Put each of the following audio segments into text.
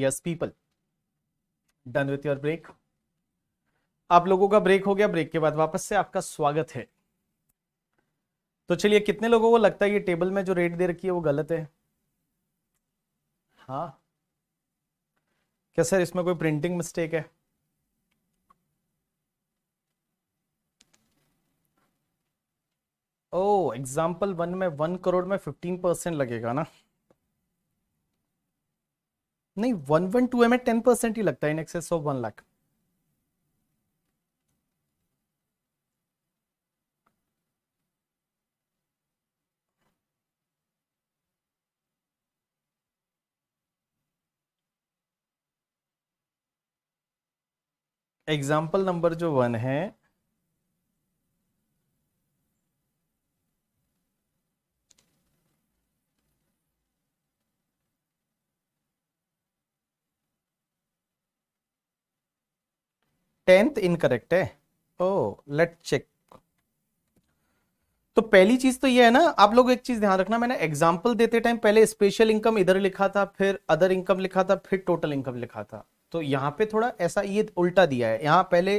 Yes people done with your break आप लोगों का ब्रेक हो गया ब्रेक के बाद वापस से आपका स्वागत है तो चलिए कितने लोगों को लगता है ये टेबल में जो रेट दे रखी है वो गलत है हाँ क्या सर इसमें कोई प्रिंटिंग मिस्टेक है ओ एग्जाम्पल वन में वन करोड़ में फिफ्टीन परसेंट लगेगा ना नहीं one one two M A ten percent ही लगता है in excess of one lakh example number जो वन है टेंथ इनकरेक्ट है ओ लेट चेक तो पहली चीज तो ये है ना आप लोग एक चीज ध्यान रखना मैंने एग्जाम्पल देते टाइम पहले स्पेशल इनकम इधर लिखा था फिर अदर इनकम लिखा था फिर टोटल इनकम लिखा था तो यहाँ पे थोड़ा ऐसा ये उल्टा दिया है यहाँ पहले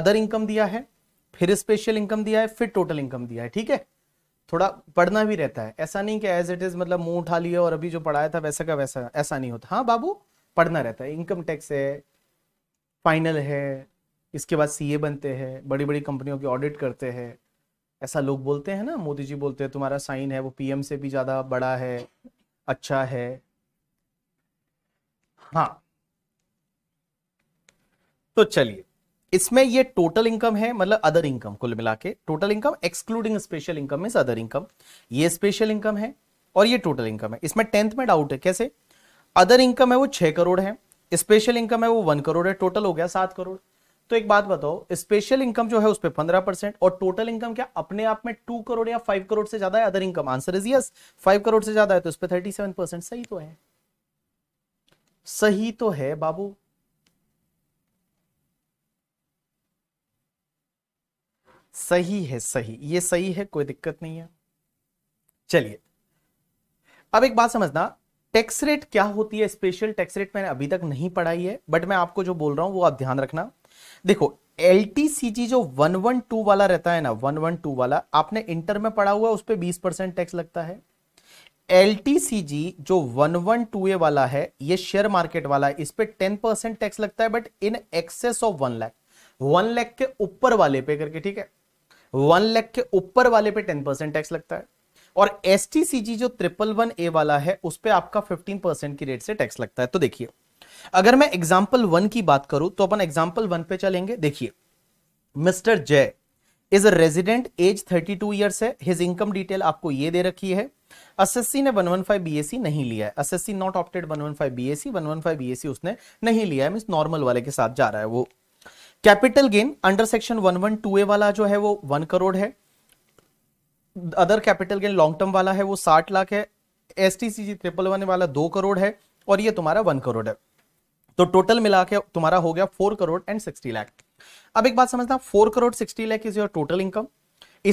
अदर इनकम दिया है फिर स्पेशल इनकम दिया है फिर टोटल इनकम दिया है ठीक है थोड़ा पढ़ना भी रहता है ऐसा नहीं कि एज इट इज मतलब मुंह उठा लिया और अभी जो पढ़ाया था वैसा का वैसा ऐसा नहीं होता हाँ बाबू पढ़ना रहता है इनकम टैक्स है फाइनल है इसके बाद सीए बनते हैं बड़ी बड़ी कंपनियों के ऑडिट करते हैं ऐसा लोग बोलते हैं ना मोदी जी बोलते हैं तुम्हारा साइन है वो पीएम से भी ज़्यादा बड़ा है अच्छा है हाँ तो चलिए इसमें ये टोटल इनकम है मतलब अदर इनकम कुल मिला के total income excluding special income mean other income ये स्पेशल इनकम है और ये टोटल इनकम है इसमें टेंथ में डाउट है कैसे अदर इनकम है वो छह करोड़ है स्पेशल इनकम है वो वन करोड़ है टोटल हो गया सात करोड़ तो एक बात बताओ स्पेशल इनकम जो है उस पर पंद्रह परसेंट और टोटल इनकम क्या अपने आप में टू करोड़ या फाइव करोड़ से ज्यादा है other income answer is yes five crore से ज्यादा है तो इस पर थर्टी सेवन परसेंट सही तो है सही तो है बाबू सही है सही ये सही है कोई दिक्कत नहीं है चलिए अब एक बात समझना टैक्स रेट क्या होती है स्पेशल टैक्स रेट मैंने अभी तक नहीं पढ़ाई है बट मैं आपको जो बोल रहा हूँ वो आप ध्यान रखना देखो एल जो 112 वाला रहता है ना 112 वाला आपने इंटर में पढ़ा हुआ उस पर बीस परसेंट टैक्स लगता है एल जो ए वाला है ये शेयर मार्केट वाला है इस पर टेन परसेंट टैक्स लगता है but in excess of one lakh one lakh के ऊपर वाले पे करके ठीक है वन लैख के ऊपर वाले पे टेन परसेंट टैक्स लगता है और एस जो ट्रिपल वन ए वाला है उस पर आपका फिफ्टीन परसेंट की रेट से टैक्स लगता है तो देखिए अगर मैं एग्जाम्पल वन की बात करूं तो अपन एग्जाम्पल वन पे चलेंगे देखिए mister Jay is a resident age 32 years है हिज इनकम डिटेल आपको ये दे रखी है एसएससी ने 115 बीएससी नहीं लिया है SSC not opted 115 BSc 115 BSC उसने नहीं लिया है मींस नॉर्मल वाले के साथ जा रहा है वो capital gain under section 112 A वाला जो है वो 1 करोड़ है other capital gain long term वाला है वो साठ लाख है S T C G triple one वाला दो करोड़ है और ये तुम्हारा वन करोड़ है तो टोटल मिला के तुम्हारा हो गया four crore and sixty lakh अब एक बात समझना four crore sixty lakh is your total income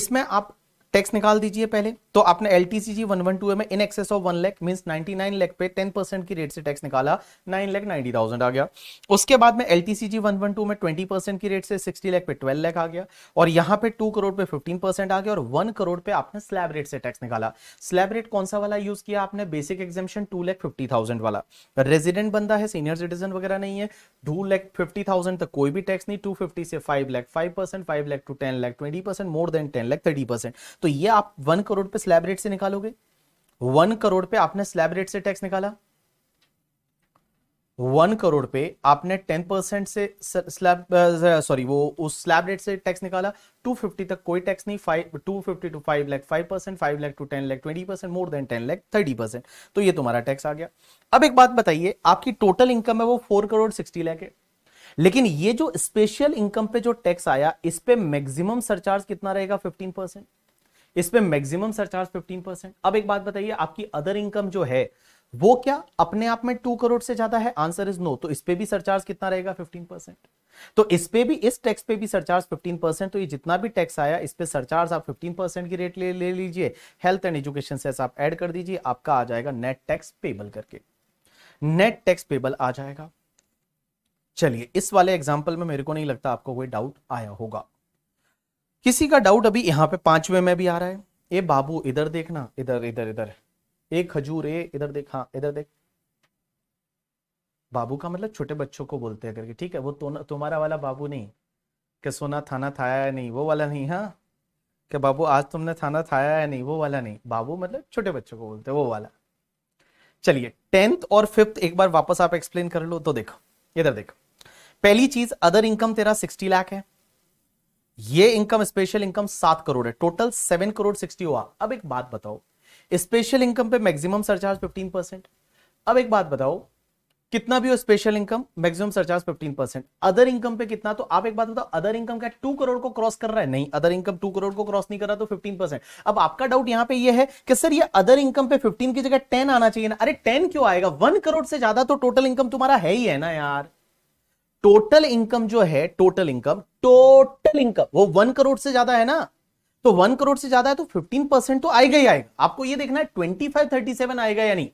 इसमें आप टैक्स निकाल दीजिए पहले तो आपने L T C G one one two में in excess of one lakh mean ninety nine lakh पे टेन परसेंट की रेट से टैक्स निकाला नाइन लैख नाइनटी थाउजेंड आ गया उसके बाद में L T C G one one two में ट्वेंटी परसेंट की रेट से सिक्सटी लैख पे ट्वेल्व लैख आ गया और यहाँ पे टू करोड़ पे फिफ्टीन परसेंट आ गया और वन करोड़ पे आपने स्लैब रेट से टैक्स निकाला स्लैब रेट कौन सा वाला यूज किया आपने basic exemption two lakh fifty thousand वाला रेजिडेंट बंदा है सीनियर सिटीजन वगैरह नहीं है टू लैख फिफ्टी थाउजेंड तक कोई भी टैक्स नहीं टू फिफ्टी से five lakh five percent five lakh to ten lakh twenty percent more than ten lakh thirty percent तो ये आप वन करोड़ पे स्लैब रेट से निकालोगे वन करोड़ पे आपने स्लैब रेट से टैक्स निकाला वन करोड़ पे आपने टेन परसेंट से स्लैब सॉरी वो उस स्लैब रेट से टैक्स निकाला टू फिफ्टी तक कोई टैक्स नहीं five two fifty to five lakh five percent five lakh to ten lakh twenty percent more than ten lakh thirty percent तो ये तुम्हारा टैक्स आ गया अब एक बात बताइए आपकी टोटल इनकम है वो फोर करोड़ सिक्सटी लैख है लेकिन ये जो स्पेशल इनकम पे जो टैक्स आया इस पे मैक्सिमम सरचार्ज कितना रहेगा फिफ्टीन परसेंट इसमें मैक्सिमम सरचार्ज 15 परसेंट अब एक बात बताइए आपकी अदर इनकम जो है वो क्या अपने आप में टू करोड़ से ज्यादा है आंसर इज नो तो इस पे भी सरचार्ज कितना रहेगा 15 परसेंट तो इस पे भी इस टैक्स पे भी सरचार्ज 15 परसेंट तो ये जितना भी टैक्स आया इस पे सरचार्ज आप 15 परसेंट की रेट ले ले लीजिए हेल्थ एंड एजुकेशन से आप ऐड कर दीजिए आपका आ जाएगा नेट टैक्स पेबल करके नेट टैक्स पेबल आ जाएगा चलिए इस वाले एग्जाम्पल में मेरे को नहीं लगता आपको कोई डाउट आया होगा किसी का डाउट अभी यहाँ पे पांचवे में भी आ रहा है ए बाबू इधर देखना इधर इधर इधर ए खजूर ए इधर देख हाँ इधर देख बाबू का मतलब छोटे बच्चों को बोलते हैं करके ठीक है वो तो, तुम्हारा वाला बाबू नहीं के सोना थाना थाया या नहीं वो वाला नहीं हाँ के बाबू आज तुमने थाना थाया या नहीं वो वाला नहीं बाबू मतलब छोटे बच्चों को बोलते हैं वो वाला चलिए टेंथ और फिफ्थ एक बार वापस आप एक्सप्लेन कर लो तो देखो इधर देखो पहली चीज अदर इनकम तेरा सिक्सटी लाख है ये इनकम स्पेशल इनकम सात करोड़ है टोटल सेवन करोड़ सिक्सटी हुआ अब एक बात बताओ स्पेशल इनकम पे मैक्सिमम सरचार्ज फिफ्टीन परसेंट अब एक बात बताओ कितना भी हो special income maximum surcharge fifteen percent other income पे कितना तो आप एक बात बताओ अदर इनकम क्या टू करोड़ को क्रॉस कर रहा है नहीं अदर इनकम टू करोड़ को क्रॉस नहीं कर रहा तो फिफ्टीन परसेंट अब आपका डाउट यहां पे ये यह है कि सर ये अदर इनकम पे फिफ्टीन की जगह टेन आना चाहिए ना अरे टेन क्यों आएगा वन करोड़ से ज्यादा तो टोटल इनकम तुम्हारा है ही है ना यार टोटल इनकम जो है टोटल इनकम टोटल इनकम वो वन करोड़ से ज्यादा है ना तो वन करोड़ से ज्यादा है तो फिफ्टीन परसेंट तो आएगा ही आएगा आपको ये देखना है ट्वेंटी फाइव थर्टी सेवन आएगा या नहीं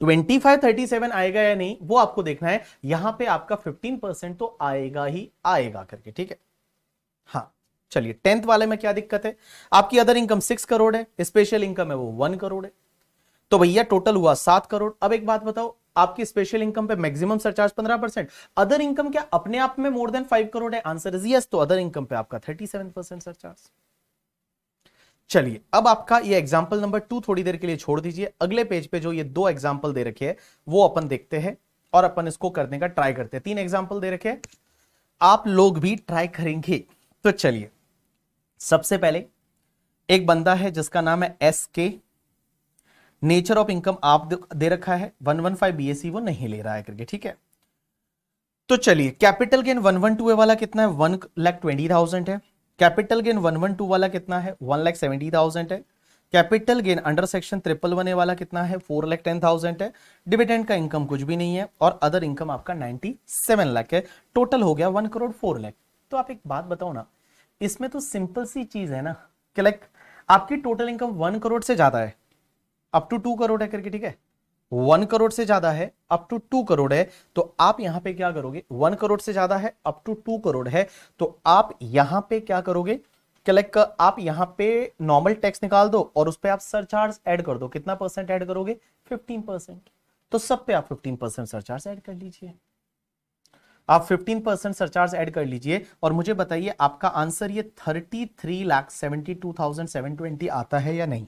ट्वेंटी फाइव थर्टी सेवन आएगा या नहीं वो आपको देखना है यहां पे आपका फिफ्टीन परसेंट तो आएगा ही आएगा करके ठीक है हाँ चलिए टेंथ वाले में क्या दिक्कत है आपकी अदर इनकम सिक्स करोड़ है स्पेशल इनकम है वो वन करोड़ है तो भैया टोटल हुआ सात करोड़ अब एक बात बताओ आपकी स्पेशल इनकम पे मैक्सिमम सरचार्ज पंद्रह परसेंट अदर इनकम क्या अपने आप में मोर देन फाइव करोड़ है आंसर इज यस तो अदर इनकम पे आपका थर्टी सेवन परसेंट सरचार्ज चलिए अब आपका ये एग्जाम्पल नंबर टू थोड़ी देर के लिए छोड़ दीजिए अगले पेज पे जो ये दो एग्जाम्पल दे रखे हैं वो अपन देखते हैं और अपन इसको करने का ट्राई करते हैं तीन एग्जाम्पल दे रखे हैं आप लोग भी ट्राई करेंगे तो चलिए सबसे पहले एक बंदा है जिसका नाम है एस के नेचर ऑफ इनकम आप दे रखा है one one five B S C वो नहीं ले रहा है करके ठीक है तो चलिए capital gain one one two वाला कितना है वन लैख ट्वेंटी थाउजेंड है capital gain one one two वाला कितना है वन लैख सेवेंटी थाउजेंड है capital gain under section triple one A वाला कितना है फोर लैख टेन थाउजेंड है डिविडेंड का इनकम कुछ भी नहीं है और अदर इनकम आपका नाइनटी सेवन लैख है टोटल हो गया वन करोड़ फोर लैख तो आप एक बात बताओ ना इसमें तो सिंपल सी चीज है ना कि लाइक आपकी टोटल इनकम वन करोड़ से ज्यादा है अप टू टू करोड़ है करके ठीक है वन करोड़ से ज्यादा है अप टू टू करोड़ है तो आप यहां पे क्या करोगे वन करोड़ से ज्यादा है अप टू टू करोड़ है तो आप यहां पे क्या करोगे कर, आप यहां पे नॉर्मल टैक्स निकाल दो और उस पर आप सरचार्ज ऐड कर दो कितना परसेंट ऐड करोगे फिफ्टीन परसेंट तो सब पे आप फिफ्टीन परसेंट सरचार्ज ऐड कर लीजिए आप फिफ्टीन परसेंट सरचार्ज एड कर लीजिए और मुझे बताइए आपका आंसर ये thirty three lakh seventy two thousand seven twenty आता है या नहीं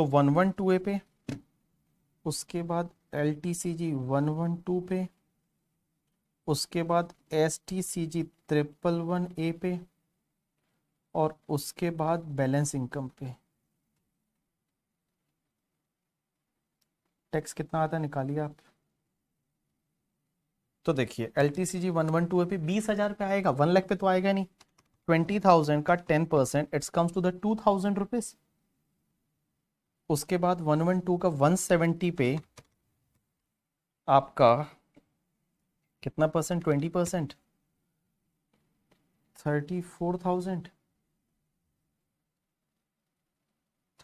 तो वन वन टू ए पे उसके बाद L T C G one one two पे उसके बाद S T C G triple one A पे और उसके बाद बैलेंस इनकम पे टैक्स कितना आता है निकालिए आप तो देखिए L T C G one one two A पे बीस हजार पे आएगा वन लाख पे तो आएगा नहीं ट्वेंटी थाउजेंड का ten percent it's comes to the two thousand rupees उसके बाद वन वन टू का वन सेवेंटी पे आपका कितना percent twenty percent thirty four thousand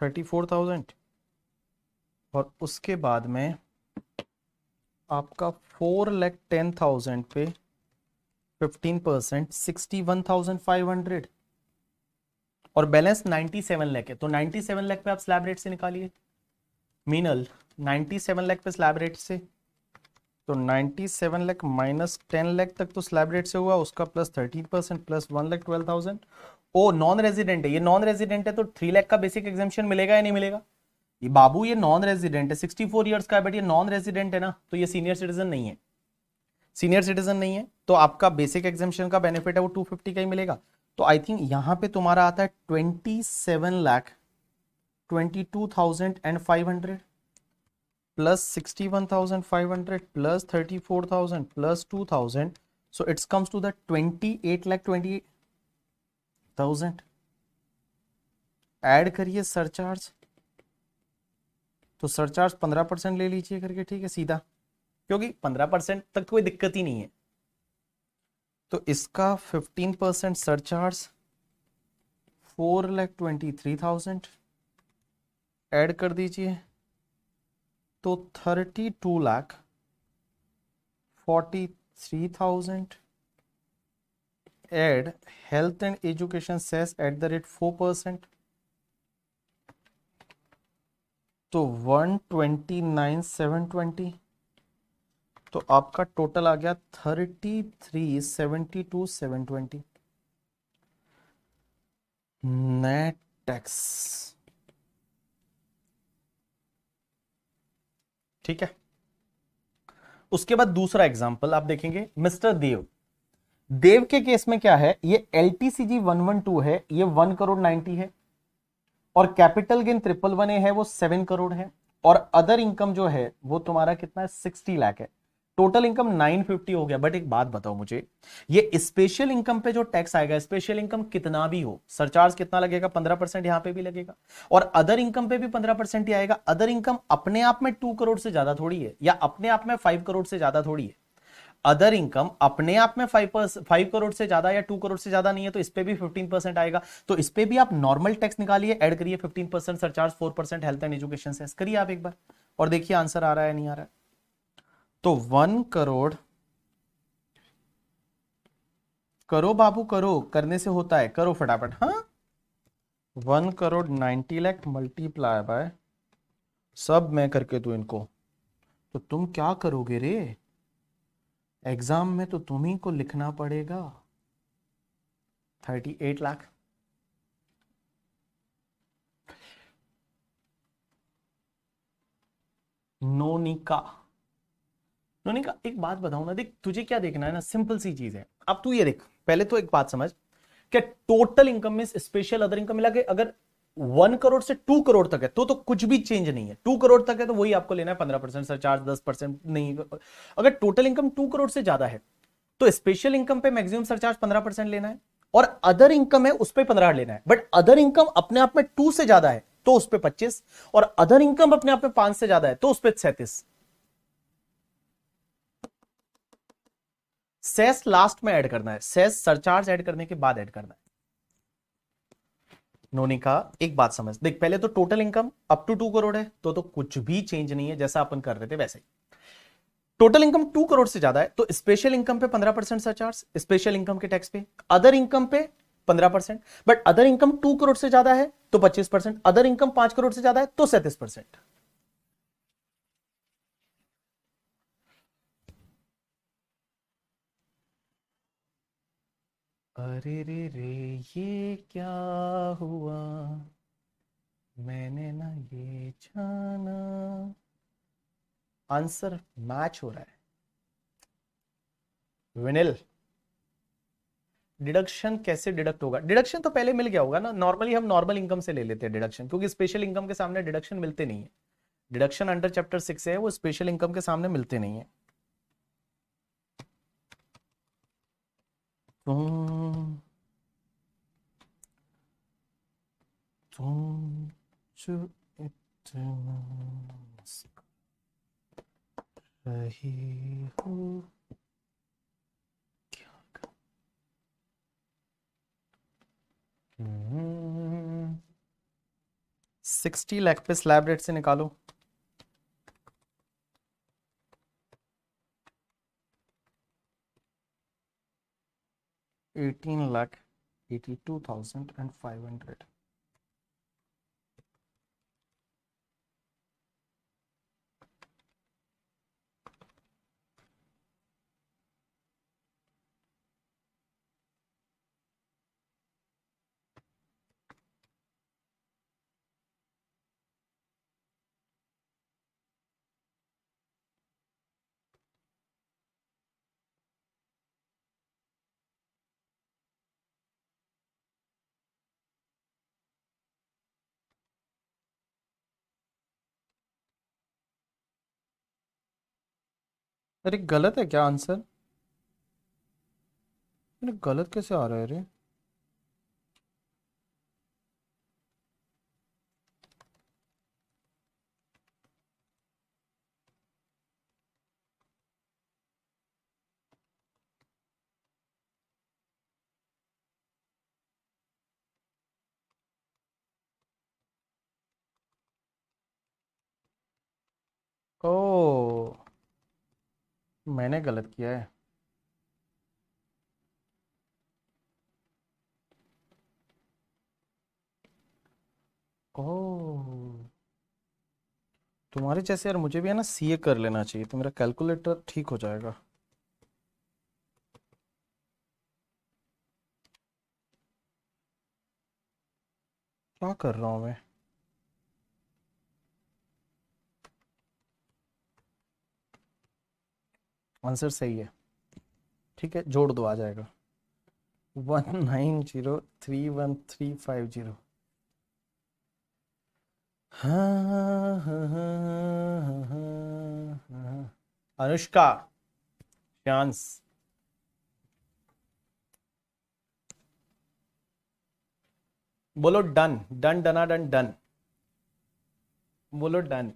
thirty four thousand और उसके बाद में आपका फोर लैख टेन थाउजेंड पे fifteen percent sixty one thousand five hundred और बैलेंस 97 सेवन लाख है तो 97 सेवन लाख पे आप स्लैब रेट से निकालिए मीनल 97 सेवन लाख पे स्लैब रेट से तो 97 seven lakh minus ten lakh तक तो स्लैब रेट से हुआ उसका plus 13 percent plus one lakh twelve thousand oh non resident है ये नॉन रेजिडेंट है तो थ्री लैख का बेसिक एग्जामेशन मिलेगा या नहीं मिलेगा ये बाबू ये नॉन रेजिडेंट है सिक्सटी फोर ईयर्स का है बट ये नॉन रेजिडेंट है ना तो ये सीनियर सिटीजन नहीं है सीनियर सिटीजन नहीं है तो आपका बेसिक एग्जामेशन का बेनिफिट है वो टू का ही मिलेगा तो आई थिंक यहां पे तुम्हारा आता है twenty seven lakh twenty two thousand and five hundred plus sixty one thousand five hundred plus thirty four thousand plus two thousand so it's comes to the twenty eight lakh twenty thousand add करिए surcharge तो surcharge पंद्रह percent ले लीजिए करके ठीक है सीधा क्योंकि पंद्रह परसेंट तक कोई दिक्कत ही नहीं है तो इसका fifteen percent surcharge four lakh twenty three thousand add कर दीजिए तो thirty two lakh forty three thousand add health and education cess at the rate four percent तो one twenty nine seven twenty तो आपका टोटल आ गया thirty three seventy two seven twenty net tax ठीक है उसके बाद दूसरा एग्जाम्पल आप देखेंगे मिस्टर देव देव के केस में क्या है ये L T C G one one two है ये वन करोड़ नाइन्टी है और capital gain triple one A है वो सेवन करोड़ है और अदर इनकम जो है वो तुम्हारा कितना है सिक्सटी लाख है टोटल इनकम 950 हो गया बट एक बात बताओ मुझे ये स्पेशल इनकम पे जो टैक्स आएगा स्पेशल इनकम कितना भी हो सरचार्ज कितना लगेगा 15 परसेंट यहां पे भी लगेगा और अदर इनकम पे भी 15 परसेंट ही आएगा अदर इनकम अपने आप में 2 करोड़ से ज्यादा थोड़ी है या अपने आप में 5 करोड़ से ज्यादा थोड़ी है अदर इनकम अपने आप में फाइव फाइव करोड़ से ज्यादा या टू करोड़ से ज्यादा नहीं है तो इस पर भी फिफ्टीन परसेंट आएगा तो इस पर भी आप नॉर्मल टैक्स निकालिए ऐड करिए fifteen percent surcharge four percent health and education से करिए आप एक बार और देखिए आंसर आ रहा है नहीं आ रहा है तो वन करोड़ करो बाबू करो करने से होता है करो फटाफट हाँ one crore ninety lakh multiply by सब मैं करके दू इनको तो तुम क्या करोगे रे एग्जाम में तो तुम्ही को लिखना पड़ेगा थर्टी एट लाख नोनिका उन्होंने कहा एक बात बताओ ना देख तुझे क्या देखना है ना सिंपल सी चीज है अब तू ये देख पहले तो एक बात समझ क्या टोटल इनकम में स्पेशल अदर इनकम मिला के अगर वन करोड़ से टू करोड़ तक है तो तो कुछ भी चेंज नहीं है टू करोड़ तक है तो वही आपको लेना है पंद्रह परसेंट सर चार्ज दस परसेंट नहीं अगर टोटल इनकम टू करोड़ से ज्यादा है तो स्पेशल इनकम पे मैक्सिमम सर चार्ज पंद्रह परसेंट लेना है और अदर इनकम है उस पर पंद्रह लेना है बट अदर इनकम अपने आप में टू से ज्यादा है तो उस पर पच्चीस और अदर इनकम अपने आप में पांच से ज्यादा है तो उस पर सैंतीस सेस लास्ट में ऐड करना है सेस सरचार्ज ऐड करने के बाद ऐड करना है नोनिका एक बात समझ देख पहले तो total income up to two crore है तो तो कुछ भी चेंज नहीं है जैसा अपन कर रहे थे वैसे ही टोटल इनकम टू करोड़ से ज्यादा है तो स्पेशल इनकम पे पंद्रह परसेंट सरचार्ज स्पेशल इनकम के टैक्स पे अदर इनकम पे पंद्रह percent but other income two crore से ज्यादा है तो पच्चीस परसेंट अदर इनकम पांच करोड़ से ज्यादा है तो सैंतीस परसेंट अरे रे रे ये क्या हुआ मैंने ना ये जाना आंसर मैच हो रहा है विनिल डिडक्शन कैसे डिडक्ट होगा डिडक्शन तो पहले मिल गया होगा ना नॉर्मली हम नॉर्मल इनकम से ले लेते हैं डिडक्शन क्योंकि स्पेशल इनकम के सामने डिडक्शन मिलते नहीं है डिडक्शन अंडर चैप्टर सिक्स है वो स्पेशल इनकम के सामने मिलते नहीं है don't इतना रही हो क्या कर सिक्सटी लैख पे स्लैब रेट से निकालो 18 lakh 82,500 अरे गलत है क्या आंसर अरे गलत कैसे आ रहा है अरे मैंने गलत किया है ओह तुम्हारे जैसे यार मुझे भी है ना सीए कर लेना चाहिए तो मेरा कैलकुलेटर ठीक हो जाएगा क्या कर रहा हूं मैं आंसर सही है ठीक है जोड़ दो आ जाएगा one nine zero three one three five zero Anushka chance बोलो डन डन डना डन डन बोलो डन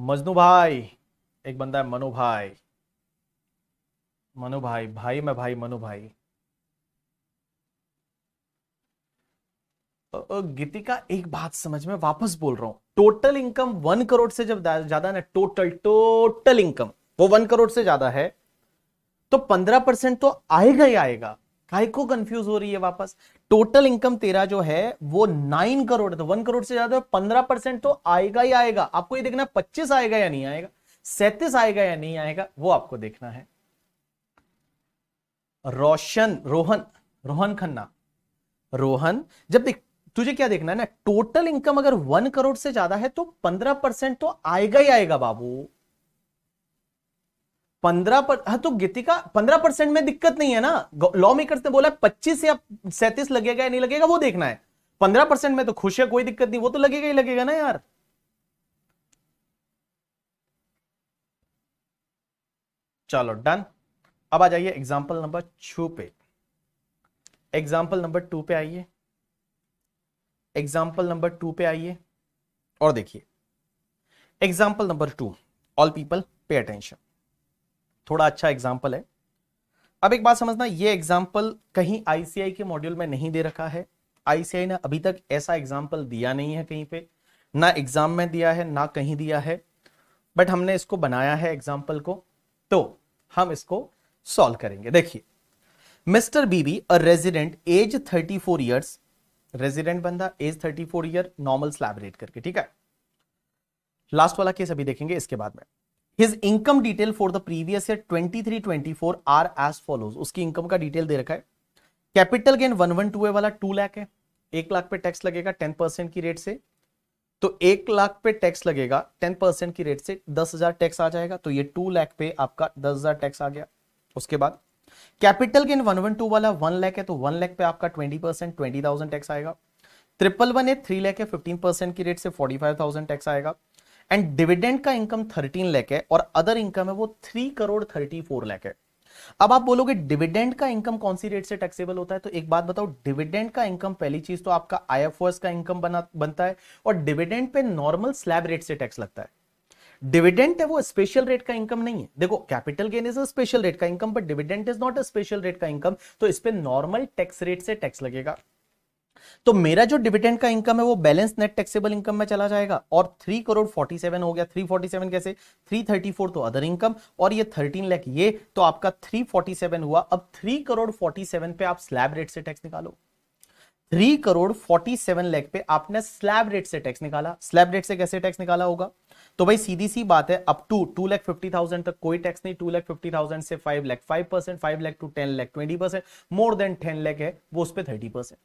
मजनू भाई एक बंदा है मनु भाई मनु भाई भाई में भाई मनु भाई गीतिका एक बात समझ में वापस बोल रहा हूं टोटल इनकम वन करोड़ से जब ज्यादा ना टोटल टोटल इनकम वो वन करोड़ से ज्यादा है तो पंद्रह परसेंट तो आएगा ही आएगा काय को कंफ्यूज हो रही है वापस टोटल इनकम तेरा जो है वो नाइन करोड़ तो वन करोड़ से ज्यादा पंद्रह परसेंट तो आएगा ही आएगा आपको ये देखना पच्चीस आएगा या नहीं आएगा सैतीस आएगा या नहीं आएगा वो आपको देखना है रोशन रोहन रोहन खन्ना रोहन जब देख तुझे क्या देखना है ना टोटल इनकम अगर वन करोड़ से ज्यादा है तो पंद्रह परसेंट तो आएगा ही आएगा बाबू पंद्रह हाँ तो गीतिका पंद्रह परसेंट में दिक्कत नहीं है ना लॉ मेकर्स ने बोला पच्चीस या सैंतीस लगेगा या नहीं लगेगा वो देखना है पंद्रह परसेंट में तो खुश है कोई दिक्कत नहीं वो तो लगेगा ही लगेगा ना यार चलो डन अब आ जाइए एग्जाम्पल नंबर छू पे एग्जाम्पल नंबर टू पे आइए एग्जाम्पल नंबर टू पे आइए और देखिए example number two all people pay attention थोड़ा अच्छा एग्जाम्पल है अब एक बात समझना ये एग्जाम्पल कहीं आईसीआई के मॉड्यूल में नहीं दे रखा है आईसीआई ने अभी तक ऐसा एग्जाम्पल दिया नहीं है कहीं पे ना एग्जाम में दिया है ना कहीं दिया है बट हमने इसको बनाया है एग्जाम्पल को तो हम इसको सॉल्व करेंगे देखिए mister B B a resident age 34 four years resident बंदा age 34 four year normal slab rate करके ठीक है लास्ट वाला केस अभी देखेंगे इसके बाद में his income detail for the previous year 23 24 are as follows उसकी इनकम का डिटेल दे रखा है capital gain one one two A वाला टू लाख है एक लाख पे टैक्स लगेगा टेन परसेंट की रेट से तो एक लाख पे टैक्स लगेगा टेन परसेंट की रेट से दस हजार टैक्स आ जाएगा तो ये टू लाख पे आपका दस हजार टैक्स आ गया उसके बाद capital gain one one two वाला वन लैख है तो वन लैख पे आपका twenty percent twenty thousand tax आएगा ट्रिपल वन है थ्री लैख है फिफ्टीन परसेंट की रेट से फोर्टी फाइव थाउजेंड टैक्स आएगा एंड डिविडेंड का इनकम थर्टीन लैक है और अदर इनकम है वो three crore thirty four lakh है अब आप बोलोगे डिविडेंड का इनकम कौन सी रेट से टैक्सेबल होता है तो एक बात बताओ डिविडेंड का इनकम पहली चीज तो आपका आईएफएस का इनकम बनता है और डिविडेंड पे नॉर्मल स्लैब रेट से टैक्स लगता है डिविडेंट है वो स्पेशल रेट का इनकम नहीं है देखो capital gain is special rate का income but dividend is not a special rate का इनकम तो इस पर नॉर्मल टैक्स रेट से टैक्स लगेगा तो मेरा जो डिविडेंड का इनकम है वो बैलेंस नेट टैक्सेबल इनकम में चला जाएगा और थ्री करोड़ फोर्टी सेवन हो गया थ्री फोर्टी सेवन कैसे थ्री थर्टी फोर तो अदर इनकम और ये थर्टीन लैख ये तो आपका थ्री फोर्टी सेवन हुआ अब थ्री करोड़ फोर्टी सेवन पे आप स्लैब रेट से टैक्स निकालो three crore forty seven lakh पे आपने स्लैब रेट से टैक्स निकाला स्लैब रेट से कैसे टैक्स निकाला होगा तो भाई सीधी सी बात है up to two lakh fifty thousand तक कोई टैक्स नहीं टू लैख फिफ्टी थाउजेंड से five lakh five percent five lakh to ten lakh twenty percent more than ten lakh है वो उस पर thirty percent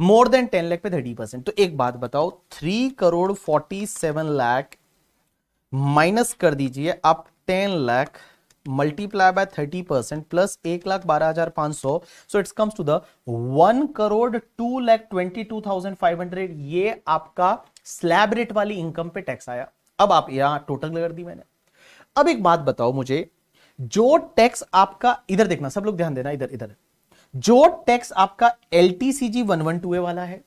more than ten lakh पे थर्टी परसेंट तो एक बात बताओ three crore forty seven lakh minus कर दीजिए आप ten lakh multiply by thirty percent plus एक लाख बारह हजार पांच सौ so it's comes to the one crore two lakh twenty two thousand five hundred ये आपका स्लैब रेट वाली इनकम पे टैक्स आया अब आप यहां टोटल कर दी मैंने अब एक बात बताओ मुझे जो टैक्स आपका इधर देखना सब लोग ध्यान देना इधर इधर जो टैक्स आपका L T C G one one two A वाला है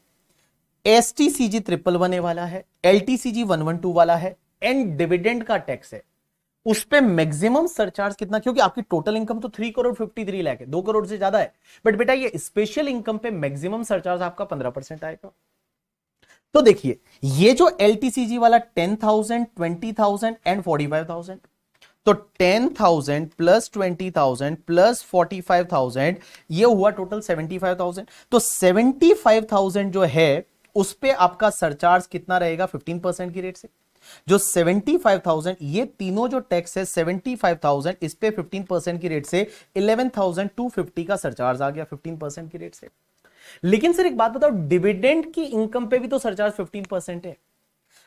S T C G triple one A वाला है L T C G one one two वाला है एंड डिविडेंड का टैक्स है उस पर मैक्सिमम सरचार्ज कितना क्योंकि आपकी टोटल इनकम तो three crore fifty three lakh है दो करोड़ से ज्यादा है बट बेटा ये स्पेशल इनकम पे मैक्सिमम सरचार्ज आपका पंद्रह परसेंट आएगा तो देखिए ये जो एल टी सी जी वाला ten thousand twenty thousand and forty five thousand तो ten thousand plus twenty thousand plus forty five thousand ये हुआ टोटल सेवेंटी फाइव थाउजेंड तो सेवेंटी फाइव थाउजेंड जो है उस पर आपका सरचार्ज कितना रहेगा फिफ्टीन परसेंट की रेट से जो 75,000 ये तीनों जो टैक्स है 75,000 इस पे 15% की रेट से 11,250 का सरचार्ज आ गया 15% की रेट से लेकिन सर एक बात बताओ डिविडेंड की इनकम पे भी तो सरचार्ज 15% है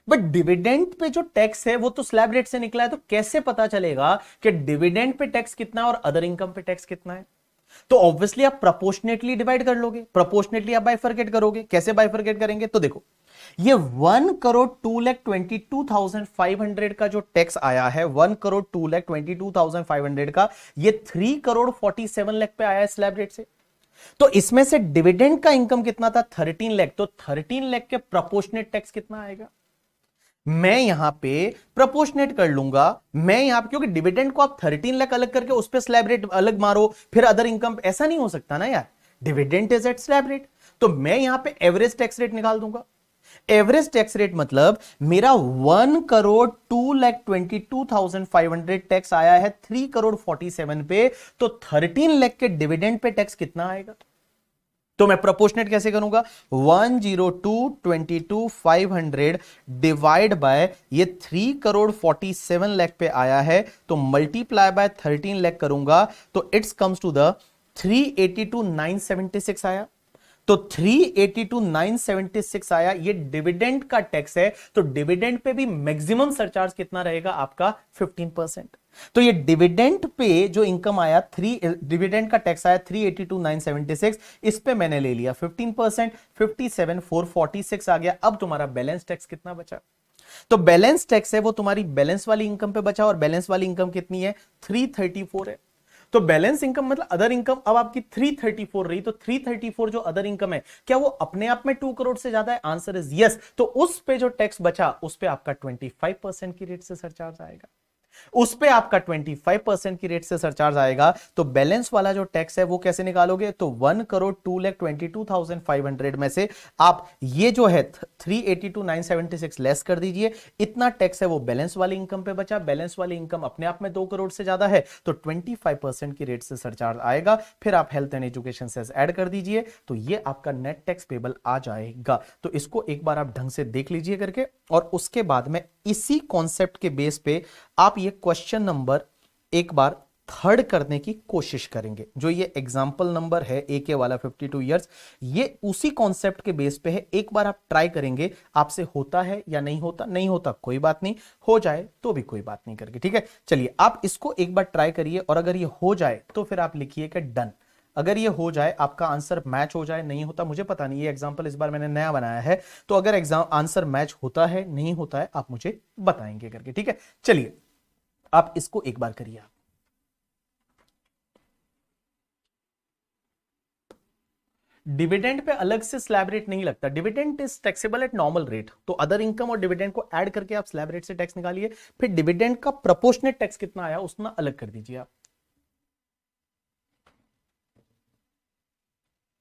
बट डिविडेंट पे जो टैक्स है वो तो स्लैब रेट से निकला है तो कैसे पता चलेगा कि डिविडेंट पे टैक्स कितना है और अदर इनकम पे टैक्स कितना है तो ऑब्वियसली आप प्रपोर्शनेटली डिवाइड कर लोगे प्रपोर्शनेटली आप बाइफरकेट करोगे कैसे बाइफरकेट करेंगे तो देखो ये one crore two lakh twenty two thousand five hundred का जो टैक्स आया है one crore two lakh twenty two thousand five hundred का ये three crore forty seven lakh पे आया है स्लैब रेट से तो इसमें से डिविडेंड का इनकम कितना था थर्टीन लैख तो थर्टीन लैख के प्रपोर्शनेट टैक्स कितना आएगा मैं यहां पे प्रपोर्शनेट कर लूंगा मैं यहां पे क्योंकि डिविडेंड को आप थर्टीन लाख अलग करके उस पर स्लैबरेट अलग मारो फिर अदर इनकम ऐसा नहीं हो सकता ना यार डिविडेंड इज एट स्लैबरेट तो मैं यहां पे एवरेज टैक्स रेट निकाल दूंगा एवरेज टैक्स रेट मतलब मेरा one crore two lakh twenty two thousand five hundred tax आया है थ्री करोड़ फोर्टी सेवन पे तो थर्टीन लैख के डिविडेंड पे टैक्स कितना आएगा तो मैं प्रोपोर्शनेट कैसे करूंगा one zero two twenty two five hundred divide by ये three crore forty seven lakh पे आया है तो मल्टीप्लाई बाय थर्टीन लैख करूंगा तो it's comes to the three eighty two nine seventy six आया तो 382976 आया ये डिविडेंड का टैक्स है तो डिविडेंड पे भी मैक्सिमम सरचार्ज कितना रहेगा आपका 15 परसेंट तो ये डिविडेंड पे जो इनकम आया थ्री डिविडेंड का टैक्स आया 382,976 इस पे मैंने ले लिया 15 परसेंट फिफ्टी आ गया अब तुम्हारा बैलेंस टैक्स कितना बचा तो बैलेंस टैक्स है वो तुम्हारी बैलेंस वाली इनकम पे बचा और बैलेंस वाली इनकम कितनी है 334 है तो बैलेंस इनकम मतलब अदर इनकम अब आपकी 334 रही तो 334 जो अदर इनकम है क्या वो अपने आप में टू करोड़ से ज्यादा है आंसर इज यस तो उस पे जो टैक्स बचा उस पे आपका 25 परसेंट की रेट से सरचार्ज आएगा उस पर आपका ट्वेंटी फाइव परसेंट की रेट से सरचार्ज आएगा तो बैलेंस वाला जो टैक्स है वो कैसे निकालोगे तो one crore two lakh twenty two thousand five hundred में से आप ये जो है three eighty two nine seventy six less कर दीजिए इतना टैक्स है वो बैलेंस वाली इनकम पे बचा बैलेंस वाली इनकम अपने आप में दो करोड़ से ज्यादा है तो ट्वेंटी फाइव परसेंट की रेट से सरचार्ज आएगा फिर आप health and education cess add कर दीजिए तो ये आपका नेट टैक्स पेबल आ जाएगा तो इसको एक बार आप ढंग से देख लीजिए करके और उसके बाद में इसी कॉन्सेप्ट के बेस पे आप ये क्वेश्चन नंबर एक बार थर्ड करने की कोशिश करेंगे जो ये एग्जाम्पल नंबर है ए के वाला 52 इयर्स ये उसी कॉन्सेप्ट के बेस पे है एक बार आप ट्राई करेंगे आपसे होता है या नहीं होता नहीं होता कोई बात नहीं हो जाए तो भी कोई बात नहीं करके ठीक है चलिए आप इसको एक बार ट्राई करिए और अगर ये हो जाए तो फिर आप लिखिएगा डन अगर ये हो जाए आपका आंसर मैच हो जाए नहीं होता मुझे पता नहीं ये एग्जाम्पल इस बार मैंने नया बनाया है तो अगर एग्जाम आंसर मैच होता है नहीं होता है आप मुझे बताएंगे करके ठीक है चलिए आप इसको एक बार करिए डिविडेंड पे अलग से स्लैब रेट नहीं लगता dividend is taxable at normal rate तो अदर इनकम और डिविडेंड को ऐड करके आप स्लैब रेट से टैक्स निकालिए फिर डिविडेंड का प्रपोर्शनेट टैक्स कितना आया उसमें अलग कर दीजिए आप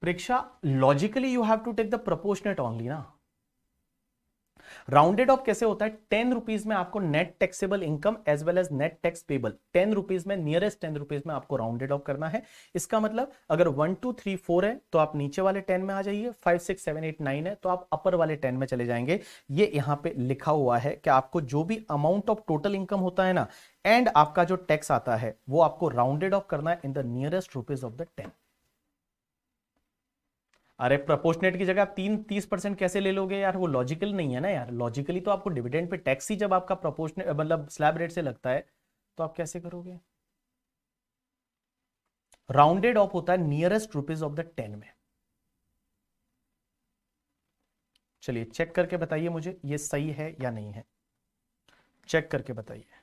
Preksha logically you have to take the proportionate only ना राउंडेड ऑफ कैसे होता है टेन रुपीज में आपको net taxable income as well as net tax payable ten rupees में नियरेस्ट टेन रुपीज में आपको राउंडेड ऑफ करना है इसका मतलब अगर वन टू थ्री फोर है तो आप नीचे वाले टेन में आ जाइए five six seven eight nine है तो आप अपर वाले टेन में चले जाएंगे ये यहां पे लिखा हुआ है कि आपको जो भी अमाउंट ऑफ टोटल इनकम होता है ना एंड आपका जो टैक्स आता है वो आपको राउंडेड ऑफ करना है in the nearest rupees of the ten अरे प्रपोर्शनेट की जगह आप तीन तीस परसेंट कैसे ले लोगे यार वो लॉजिकल नहीं है ना यार लॉजिकली तो आपको डिविडेंड पे टैक्स ही जब आपका प्रपोर्शनेट मतलब स्लैब रेट से लगता है तो आप कैसे करोगे राउंडेड ऑफ होता है nearest rupees of the ten में चलिए चेक करके बताइए मुझे ये सही है या नहीं है चेक करके बताइए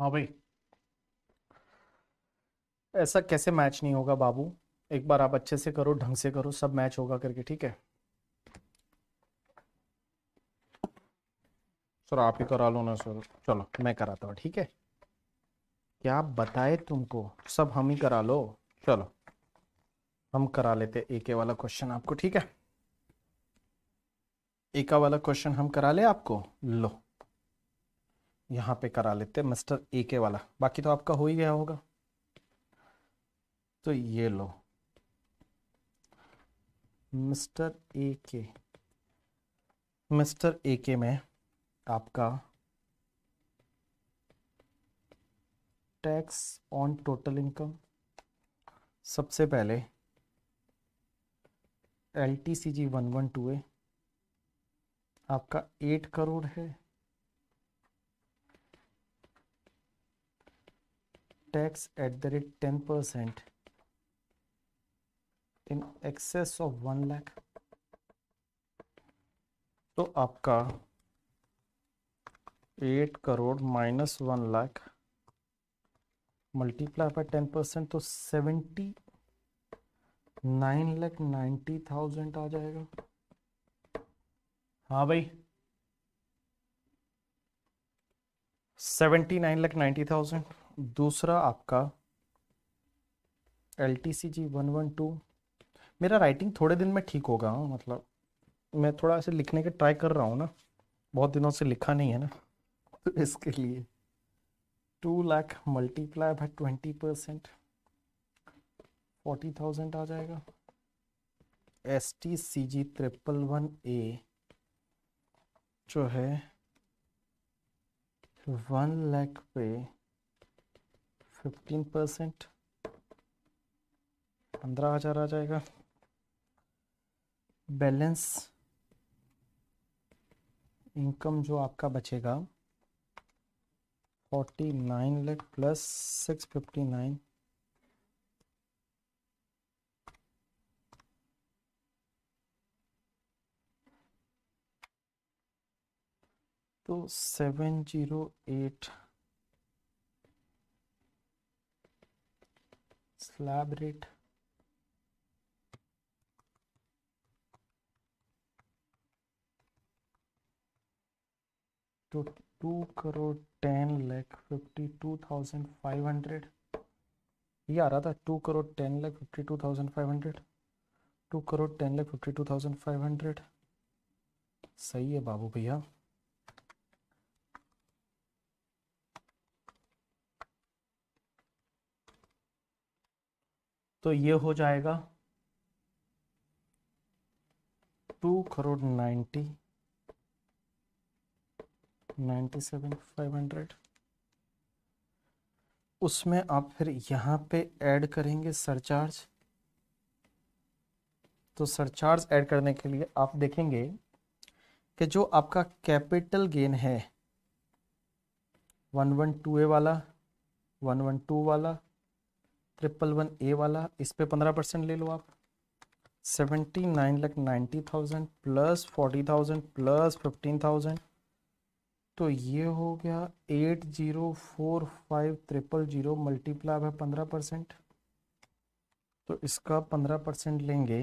हाँ भाई ऐसा कैसे मैच नहीं होगा बाबू एक बार आप अच्छे से करो ढंग से करो सब मैच होगा करके ठीक है सर आप ही करा लो ना सर चलो मैं कराता हूँ ठीक है क्या बताए तुमको सब हम ही करा लो चलो हम करा लेते ए वाला क्वेश्चन आपको ठीक है एका वाला क्वेश्चन हम करा ले आपको लो यहाँ पे करा लेते हैं मिस्टर ए के वाला बाकी तो आपका हो ही गया होगा तो ये लो मिस्टर ए के मिस्टर ए के में आपका टैक्स ऑन टोटल इनकम सबसे पहले L T C G one one two A आपका एट करोड़ है tax at the rate ten percent in excess of one lakh तो आपका eight crore minus one lakh multiply by ten percent तो seventy nine lakh ninety thousand आ जाएगा हाँ भाई seventy nine lakh ninety thousand दूसरा आपका L T C G one one two मेरा राइटिंग थोड़े दिन में ठीक होगा हाँ, मतलब मैं थोड़ा ऐसे लिखने के ट्राई कर रहा हूँ ना बहुत दिनों से लिखा नहीं है ना तो इसके लिए two lakh multiply by twenty percent forty thousand आ जाएगा S T C G triple one A जो है वन लाख पे फिफ्टीन परसेंट पंद्रह हजार आ जाएगा बैलेंस इनकम जो आपका बचेगा forty nine lakh plus six fifty nine तो seven zero eight slab rate two two crore ten lakh fifty two thousand five hundred ये आ रहा था two crore ten lakh fifty two thousand five hundred two crore ten lakh fifty two thousand five hundred सही है बाबू भैया तो ये हो जाएगा two crore ninety ninety seven five hundred उसमें आप फिर यहाँ पे ऐड करेंगे सरचार्ज तो सरचार्ज ऐड करने के लिए आप देखेंगे कि जो आपका कैपिटल गेन है वन वन टू ए वाला वन वन टू वाला ट्रिपल वन ए वाला इस पर पंद्रह परसेंट ले लो आप seventy nine lakh ninety thousand plus forty thousand plus fifteen thousand तो ये हो गया eight zero four five triple zero multiply है पंद्रह परसेंट तो इसका पंद्रह परसेंट लेंगे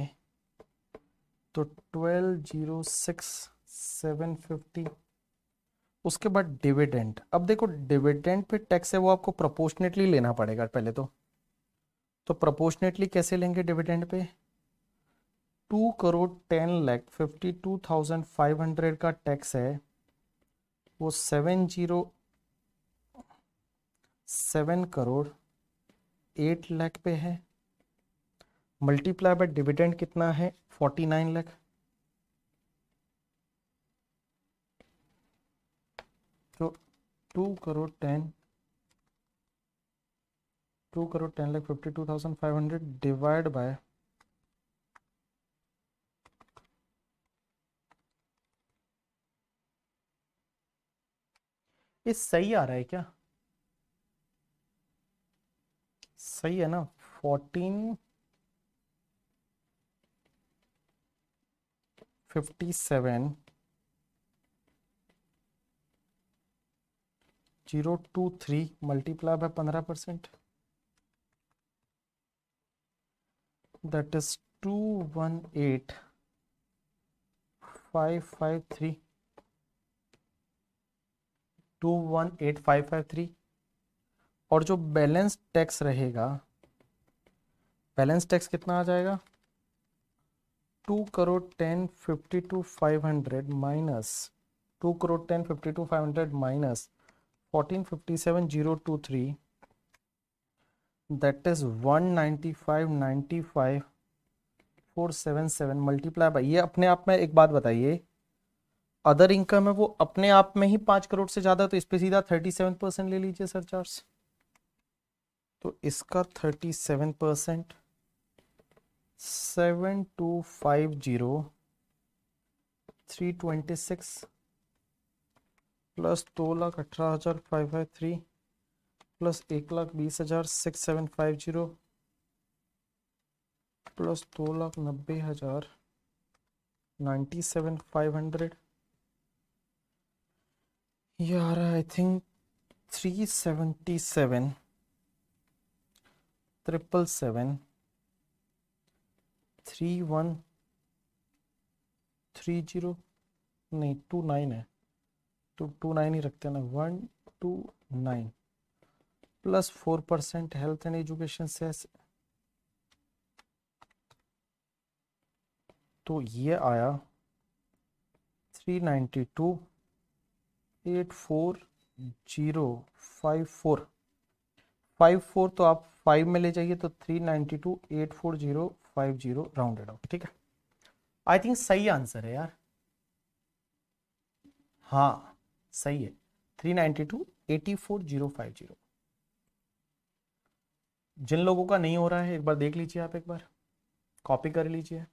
तो twelve zero six seven fifty उसके बाद डिविडेंड अब देखो डिविडेंड पे टैक्स है वो आपको प्रोपोर्शनेटली लेना पड़ेगा पहले तो तो प्रपोर्शनेटली कैसे लेंगे डिविडेंड पे two crore ten lakh fifty two thousand five hundred का टैक्स है वो seven zero seven crore eight lakh पे है मल्टीप्लाई बाय डिविडेंड कितना है फोर्टी नाइन लाख तो two crore ten two crore ten lakh fifty two thousand five hundred divide by इस सही आ रहा है क्या सही है ना fourteen fifty seven zero two three multiply by पंद्रह परसेंट that is 218553 थ्री और जो बैलेंस टैक्स रहेगा बैलेंस टैक्स कितना आ जाएगा two crore ten fifty to five hundred minus two crore ten fifty to five hundred minus fourteen fifty seven zero two three that is one ninety five multiply ये अपने आप में एक बात बताइए अदर इनकम है वो अपने आप में ही पाँच करोड़ से ज़्यादा तो इस पर सीधा थर्टी सेवन परसेंट ले लीजिए सर चार्ज तो इसका thirty seven percent seven two five zero three twenty six plus दो लाख अठारह हज़ार फाइव फाइव थ्री प्लस एक लाख बीस हजार six seven five zero plus दो लाख नब्बे हजार नाइन्टी सेवन फाइव हंड्रेड ये आ रहा है I think three seventy seven triple seven three one three zero नहीं टू नाइन है तो टू नाइन ही रखते हैं ना one two nine plus four percent health and education से तो ये आया three ninety two eight four zero five four five four तो आप फाइव में ले जाइए तो three ninety two eight four zero five zero rounded out ठीक है आई थिंक सही आंसर है यार हाँ सही है three ninety two eighty four zero five zero जिन लोगों का नहीं हो रहा है एक बार देख लीजिए आप एक बार कॉपी कर लीजिए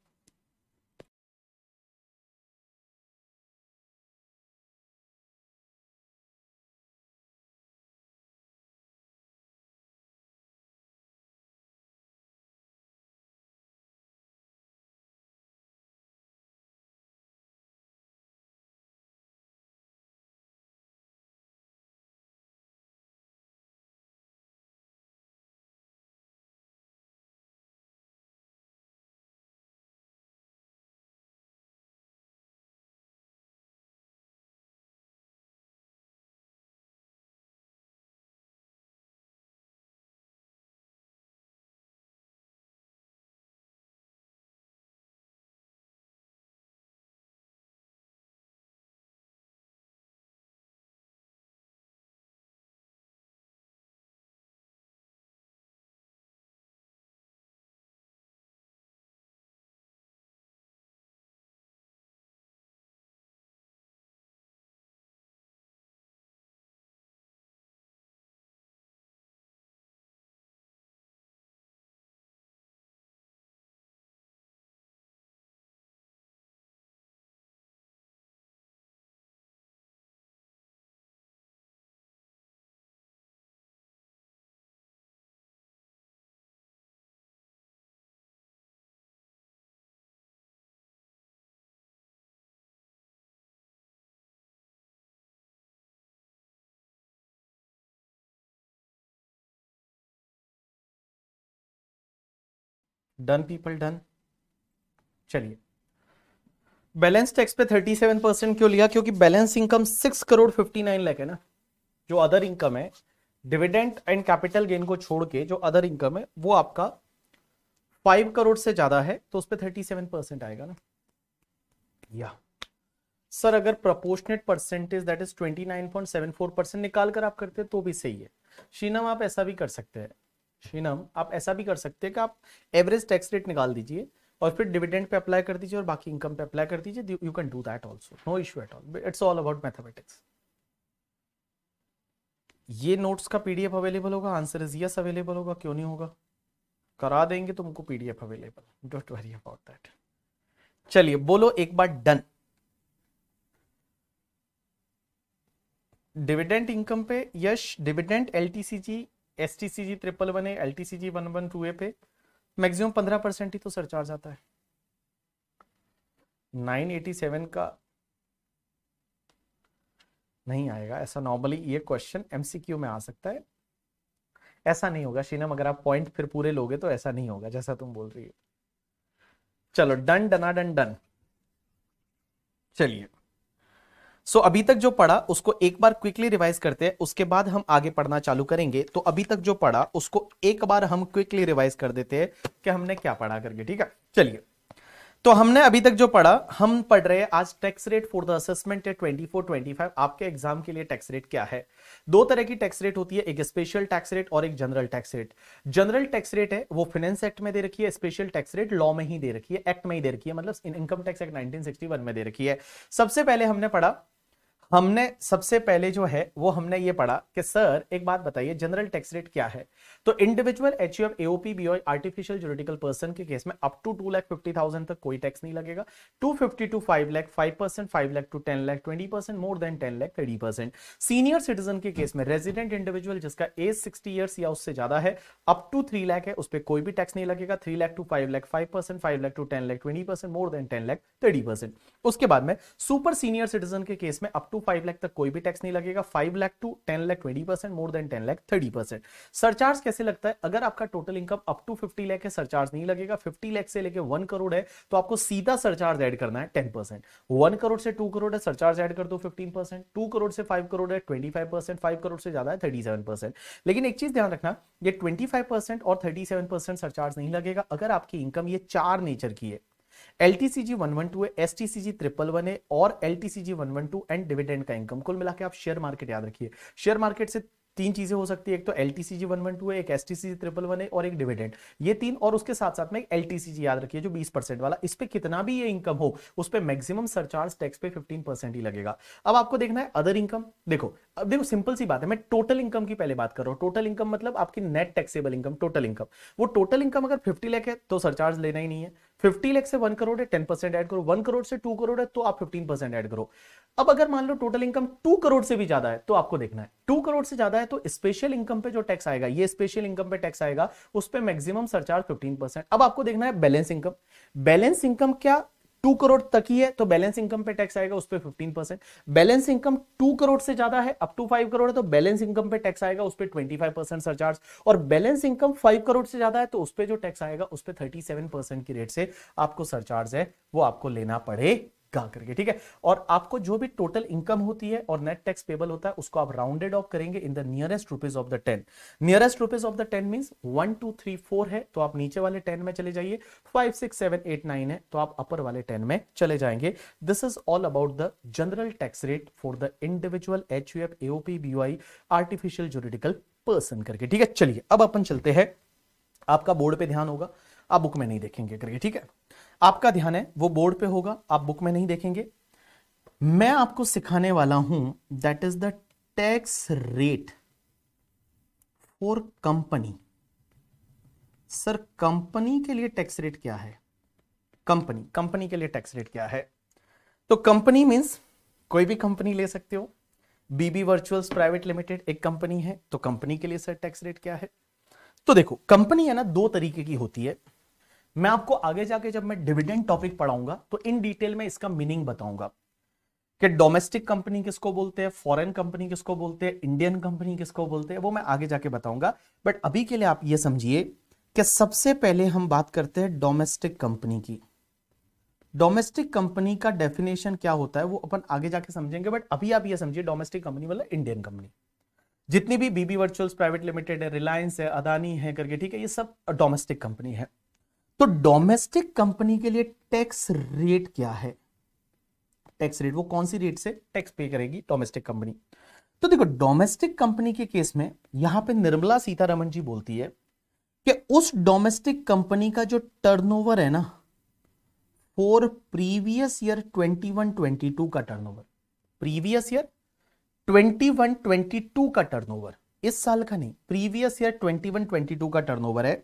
डन पीपल डन चलिए बैलेंस टैक्स पे 37 परसेंट क्यों लिया क्योंकि बैलेंस इनकम 6 करोड़ 59 लैक है ना जो अदर इनकम है डिविडेंट एंड कैपिटल गेन को छोड़ के जो अदर इनकम है वो आपका 5 करोड़ से ज्यादा है तो उस पर थर्टी परसेंट आएगा ना या सर अगर proportionate percentage that is 29.74 percent निकाल कर आप करते तो भी सही है शीनम आप ऐसा भी कर सकते हैं श्रीनाम आप ऐसा भी कर सकते हैं कि आप एवरेज टैक्स रेट निकाल दीजिए और फिर डिविडेंड पे अप्लाई कर दीजिए और बाकी इनकम पे अप्लाई कर दीजिए you can do that also no issue at all it's all about mathematics ये नोट्स का पीडीएफ अवेलेबल होगा आंसर इज यस अवेलेबल होगा क्यों नहीं होगा करा देंगे तुमको PDF available don't worry about that चलिए बोलो एक बार डन डिविडेंट इनकम पे yes dividend LTCG S T C G triple one A L T C G one one two A पे मैक्सिमम पंद्रह परसेंट ही तो सरचार्ज आता है नाइन एटी सेवन का नहीं आएगा ऐसा नॉर्मली ये क्वेश्चन एमसीक्यू में आ सकता है ऐसा नहीं होगा शीनम अगर आप पॉइंट फिर पूरे लोगे तो ऐसा नहीं होगा जैसा तुम बोल रही हो चलो डन डना डन डन चलिए सो so, अभी तक जो पढ़ा उसको एक बार क्विकली रिवाइज करते हैं उसके बाद हम आगे पढ़ना चालू करेंगे तो अभी तक जो पढ़ा उसको एक बार हम क्विकली रिवाइज कर देते हैं कि हमने क्या पढ़ा करके ठीक है चलिए तो हमने अभी तक जो पढ़ा हम पढ़ रहे हैं आज tax rate for the assessment है 24 25 आपके एग्जाम के लिए टैक्स रेट क्या है दो तरह की टैक्स रेट होती है एक स्पेशल टैक्स रेट और एक general tax rate general tax rate है वो फाइनेंस एक्ट में दे रखी है स्पेशल टैक्स रेट लॉ में ही दे रखी है एक्ट में ही दे रखी है मतलब इनकम टैक्स एक्ट नाइनटीन में दे रखी है सबसे पहले हमने पढ़ा हमने सबसे पहले जो है वो हमने ये पढ़ा कि सर एक बात बताइए जनरल टैक्स रेट क्या है तो individual H U F AOP B artificial juridical person के केस में up to two lakh fifty thousand तक कोई टैक्स नहीं लगेगा two fifty to five lakh five percent five lakh to ten lakh twenty percent more than ten lakh thirty percent senior citizen के case में resident individual जिसका age sixty years या उससे ज्यादा है अप टू थ्री लैख है उस पर कोई भी टैक्स नहीं लगेगा three lakh to five lakh five percent five lakh to ten lakh twenty percent more than ten lakh thirty percent उसके बाद में सुपर सीनियर सिटीजन के केस में अप टू फाइव लाख तक कोई भी टैक्स नहीं लगेगा five lakh to ten lakh twenty percent more than ten lakh thirty percent surcharge कैसे लगता है अगर आपका total income up to fifty lakh है सरचार्ज नहीं लगेगा फिफ्टी लाख से लेकर वन करोड़ है तो आपको सीधा सरचार्ज एड करना है टेन परसेंट वन करोड़ से टू करोड़ है सरचार्ज एड कर दो फिफ्टीन परसेंट टू करोड़ से फाइव करोड़ है twenty five percent five crore से ज्यादा है थर्टी सेवन परसेंट लेकिन एक चीज ध्यान रखना ये ट्वेंटी फाइव परसेंट और थर्टी सेवन परसेंट सरचार्ज नहीं लगेगा अगर आपकी इनकम ये चार नेचर की है L T C G one one two है S T C G triple one है और L T C G one one two and dividend का इनकम कुल मिला के आप शेयर मार्केट याद रखिए शेयर मार्केट से तीन चीजें हो सकती है एक तो L T C G one one two है एक S T C G triple one है और एक डिविडेंड ये तीन और उसके साथ साथ में एल टी सी जी याद रखिए जो बीस परसेंट वाला इस पर कितना भी ये इनकम हो उस पर मैक्सिमम सरचार्ज टैक्स पे फिफ्टीन परसेंट ही लगेगा अब आपको देखना है अदर इनकम देखो अब देखो सिंपल सी बात है मैं टोटल इनकम की पहले बात कर रहा हूँ टोटल इनकम मतलब आपकी net taxable income total income वो टोटल इनकम अगर फिफ्टी लैख है तो सरचार्ज लेना ही नहीं है 50 लाख से 1 करोड़ है 10 परसेंट ऐड करो 1 करोड़ से 2 करोड़ है तो आप 15 परसेंट ऐड करो अब अगर मान लो टोटल इनकम 2 करोड़ से भी ज्यादा है तो आपको देखना है 2 करोड़ से ज्यादा है तो स्पेशल इनकम पे जो टैक्स आएगा ये स्पेशल इनकम पे टैक्स आएगा उस पर मैक्सिमम सरचार्ज 15 परसेंट अब आपको देखना है बैलेंस इनकम बैलेंस इनकम क्या टू करोड़ तक ही है तो बैलेंस इनकम पे टैक्स आएगा उस पर fifteen percent balance income two crore से ज्यादा है अप टू फाइव करोड़ है तो बैलेंस इनकम पे टैक्स आएगा उस पर ट्वेंटी फाइव परसेंट सरचार्ज और बैलेंस इनकम फाइव करोड़ से ज्यादा है तो उस पर जो टैक्स आएगा उस पर थर्टी सेवन परसेंट की रेट से आपको सरचार्ज है वो आपको लेना पड़ेगा गा करके ठीक है और आपको जो भी टोटल इनकम होती है और नेट टैक्स पेबल होता है उसको आप राउंडेड ऑफ करेंगे in the nearest rupees of the ten nearest rupees of the ten mean one two three four है तो आप नीचे वाले टेन में चले जाइए five six seven eight nine है तो आप अपर वाले टेन में चले जाएंगे this is all about the general tax rate for the individual H U F AOP B I artificial juridical person करके ठीक है चलिए अब अपन चलते हैं आपका बोर्ड पे ध्यान होगा आप बुक में नहीं देखेंगे करके ठीक है आपका ध्यान है वो बोर्ड पे होगा आप बुक में नहीं देखेंगे मैं आपको सिखाने वाला हूं that is the tax rate for company sir company के लिए टैक्स रेट क्या है कंपनी कंपनी के लिए टैक्स रेट क्या है तो कंपनी मीन्स कोई भी कंपनी ले सकते हो बीबी वर्चुअल्स प्राइवेट लिमिटेड एक कंपनी है तो कंपनी के लिए सर टैक्स रेट क्या है तो देखो कंपनी है ना दो तरीके की होती है मैं आपको आगे जाके जब मैं डिविडेंड टॉपिक पढ़ाऊंगा तो इन डिटेल में इसका मीनिंग बताऊंगा कि डोमेस्टिक कंपनी किसको बोलते हैं फॉरेन कंपनी किसको बोलते हैं इंडियन कंपनी किसको बोलते हैं वो मैं आगे जाके बताऊंगा बट अभी के लिए आप ये समझिए कि सबसे पहले हम बात करते हैं डोमेस्टिक कंपनी की डोमेस्टिक कंपनी का डेफिनेशन क्या होता है वो अपन आगे जाके समझेंगे बट अभी आप ये समझिए डोमेस्टिक कंपनी मतलब इंडियन कंपनी जितनी भी बीबी वर्चुअल्स प्राइवेट लिमिटेड है रिलायंस है अदानी है करके ठीक है ये सब डोमेस्टिक कंपनी है तो डोमेस्टिक कंपनी के लिए टैक्स रेट क्या है टैक्स रेट वो कौन सी रेट से टैक्स पे करेगी डोमेस्टिक कंपनी तो देखो डोमेस्टिक कंपनी के केस में यहां पे निर्मला सीतारमन जी बोलती है कि उस डोमेस्टिक कंपनी का जो टर्नओवर है ना फॉर प्रीवियस ईयर 21 22 का टर्नओवर प्रीवियस ईयर 21 22 का टर्नओवर इस साल का नहीं प्रीवियस ईयर 21 22 का टर्नओवर है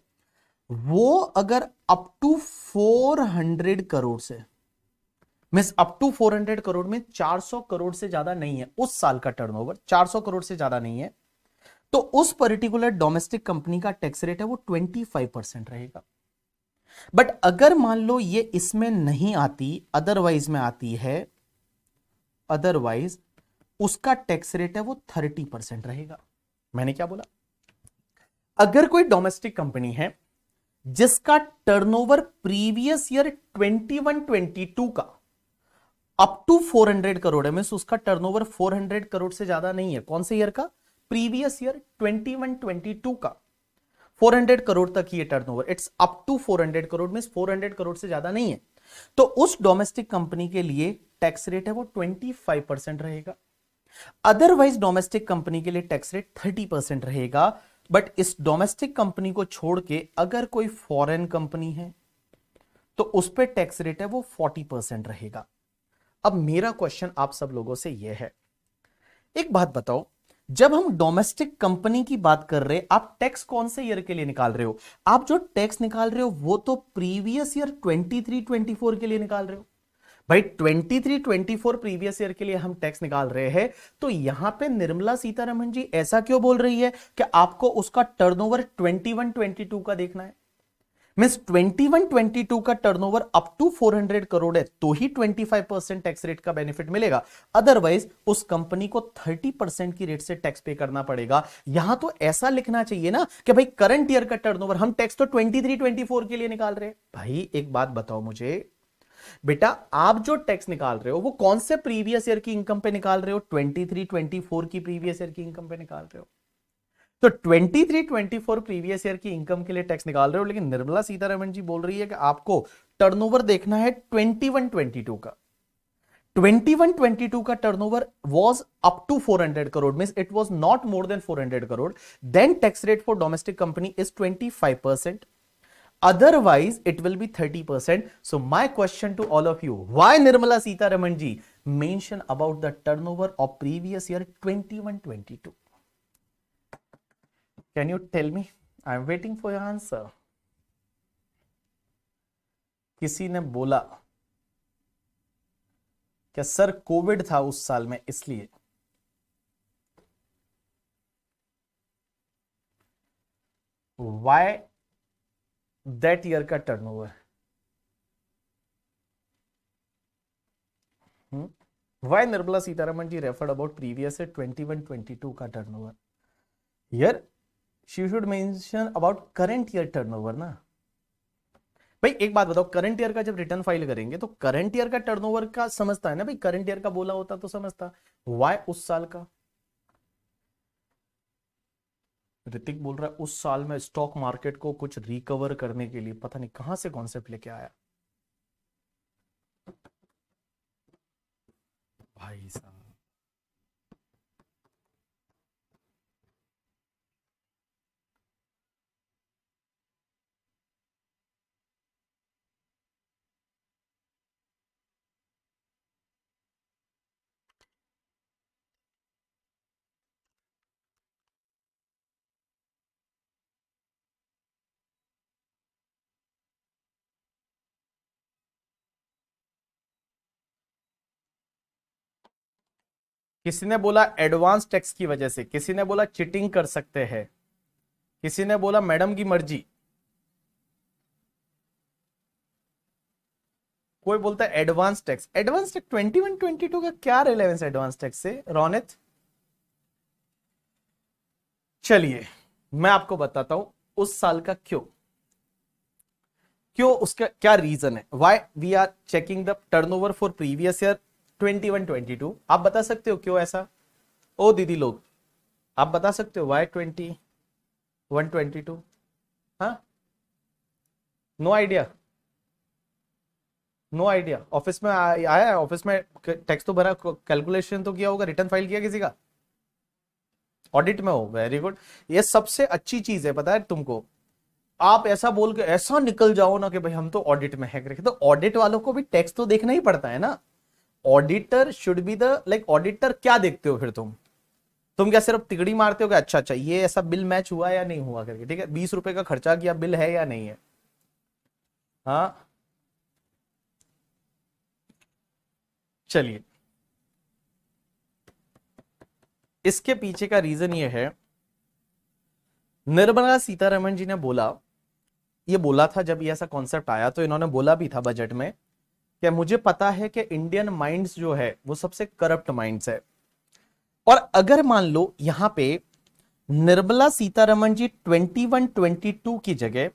वो अगर अप टू 400 करोड़ से मिस अप टू 400 करोड़ में 400 करोड़ से ज्यादा नहीं है उस साल का टर्नओवर 400 करोड़ से ज्यादा नहीं है तो उस पर्टिकुलर डोमेस्टिक कंपनी का टैक्स रेट है वो 25 परसेंट रहेगा बट अगर मान लो ये इसमें नहीं आती अदरवाइज में आती है अदरवाइज उसका टैक्स रेट है वो 30 परसेंट रहेगा मैंने क्या बोला अगर कोई डोमेस्टिक कंपनी है जिसका टर्नओवर प्रीवियस ईयर 21-22 का अप टू 400 करोड़ है मीन्स उसका टर्नओवर 400 करोड़ से ज्यादा नहीं है कौन से ईयर का प्रीवियस ईयर 21-22 का 400 करोड़ तक ये turnover it's up to 400 crore means 400 crore से ज्यादा नहीं है तो उस डोमेस्टिक कंपनी के लिए टैक्स रेट है वो 25 परसेंट रहेगा अदरवाइज डोमेस्टिक कंपनी के लिए टैक्स रेट 30 परसेंट रहेगा बट इस डोमेस्टिक कंपनी को छोड़ के अगर कोई फॉरेन कंपनी है तो उस पर टैक्स रेट है वो फोर्टी परसेंट रहेगा अब मेरा क्वेश्चन आप सब लोगों से यह है एक बात बताओ जब हम डोमेस्टिक कंपनी की बात कर रहे आप टैक्स कौन से ईयर के लिए निकाल रहे हो आप जो टैक्स निकाल रहे हो वो तो प्रीवियस ईयर 23 24 के लिए निकाल रहे हो भाई 23 24 प्रीवियस ईयर के लिए हम टैक्स निकाल रहे हैं तो यहां पे निर्मला सीतारमन जी ऐसा क्यों बोल रही है कि आपको उसका टर्नओवर 21 22 का देखना है मीन्स 21 22 का टर्नओवर अप टू 400 करोड़ है तो ही 25 परसेंट टैक्स रेट का बेनिफिट मिलेगा अदरवाइज उस कंपनी को 30 परसेंट की रेट से टैक्स पे करना पड़ेगा यहां तो ऐसा लिखना चाहिए ना कि भाई करंट ईयर का टर्नओवर हम टैक्स तो 23 24 के लिए निकाल रहे हैं भाई एक बात बताओ मुझे बेटा आप जो टैक्स निकाल रहे हो वो कौन से प्रीवियस ईयर की इनकम पे निकाल रहे हो 23, 24 की प्रीवियस ईयर की इनकम पे निकाल रहे हो तो 23, 24 प्रीवियस ईयर की इनकम के लिए टैक्स निकाल रहे हो लेकिन निर्मला सीतारामन जी बोल रही है कि आपको टर्नओवर देखना है 21, 22 का 21, 22 का turnover was up to 400 crore means it was not more than 400 crore then tax rate for domestic company is 25 percent Otherwise, it will be 30%. So my question to all of you, why Nirmala Sitaraman ji mention about the turnover of previous year 21-22? Can you tell me? i am waiting for your answer. किसी ने बोला क्या sir Covid था उस साल में इसलिए why that year का turnover why Nirmala Sitharaman ji referred about previous twenty one twenty two का turn over year she should mention about current year turn over ना भाई एक बात बताओ करंट ईयर का जब रिटर्न फाइल करेंगे तो करंट ईयर का टर्नओवर का समझता है ना भाई करंट ईयर का बोला होता तो समझता वाई उस साल का ऋतिक बोल रहा है उस साल में स्टॉक मार्केट को कुछ रिकवर करने के लिए पता नहीं कहां से कॉन्सेप्ट लेके आया भाई साहब किसी ने बोला एडवांस टैक्स की वजह से किसी ने बोला चिटिंग कर सकते हैं किसी ने बोला मैडम की मर्जी कोई बोलता है advance tax advance tax twenty one twenty two का क्या रिलेवेंस एडवांस टैक्स से रौनित चलिए मैं आपको बताता हूं उस साल का क्यों क्यों उसका क्या रीजन है why we are checking the turnover for previous year twenty one twenty two आप बता सकते हो क्यों ऐसा ओ दीदी लोग आप बता सकते हो why twenty one twenty two हाँ no idea no idea office में आया है ऑफिस में टैक्स तो भरा कैलकुलेशन तो किया होगा रिटर्न फाइल किया किसी का ऑडिट में हो वेरी गुड ये सबसे अच्छी चीज है पता है तुमको आप ऐसा बोल के ऐसा निकल जाओ ना कि भाई हम तो ऑडिट में है तो ऑडिट वालों को भी टैक्स तो देखना ही पड़ता है ना auditor should be the like auditor क्या देखते हो फिर तुम तुम क्या सिर्फ तिगड़ी मारते हो क्या अच्छा अच्छा ये ऐसा बिल मैच हुआ या नहीं हुआ करके ठीक है बीस रुपए का खर्चा किया बिल है या नहीं है हाँ चलिए इसके पीछे का रीजन ये है निर्मला सीतारमन जी ने बोला ये बोला था जब ये ऐसा कॉन्सेप्ट आया तो इन्होंने बोला भी था बजट में क्या मुझे पता है कि इंडियन माइंड्स जो है वो सबसे करप्ट माइंड्स है और अगर मान लो यहां पे निर्मला सीतारमन जी 21 22 की जगह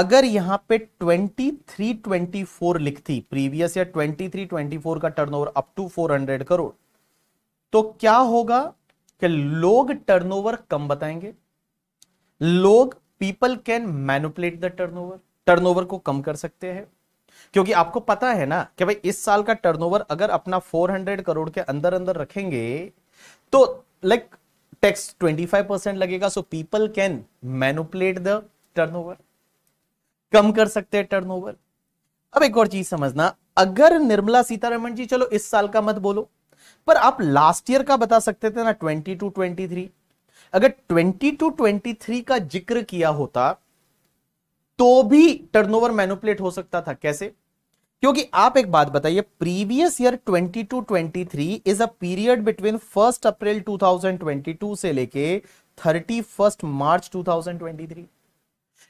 अगर यहां पे 23 24 लिखती प्रीवियस या 23 24 का टर्नओवर अप टू 400 करोड़ तो क्या होगा कि लोग टर्नओवर कम बताएंगे लोग people can manipulate the turnover turnover को कम कर सकते हैं क्योंकि आपको पता है ना कि भाई इस साल का टर्नओवर अगर अपना 400 करोड़ के अंदर अंदर रखेंगे तो लाइक टैक्स 25 परसेंट लगेगा so people can manipulate the turnover कम कर सकते हैं टर्नओवर अब एक और चीज समझना अगर निर्मला सीतारमण जी चलो इस साल का मत बोलो पर आप लास्ट ईयर का बता सकते थे ना ट्वेंटी टू ट्वेंटी थ्री अगर ट्वेंटी टू ट्वेंटी थ्री का जिक्र किया होता तो भी टर्नओवर मैनुपलेट हो सकता था कैसे क्योंकि आप एक बात बताइए previous year 22 23 is a period between first April 2022 से लेके 31 March 2023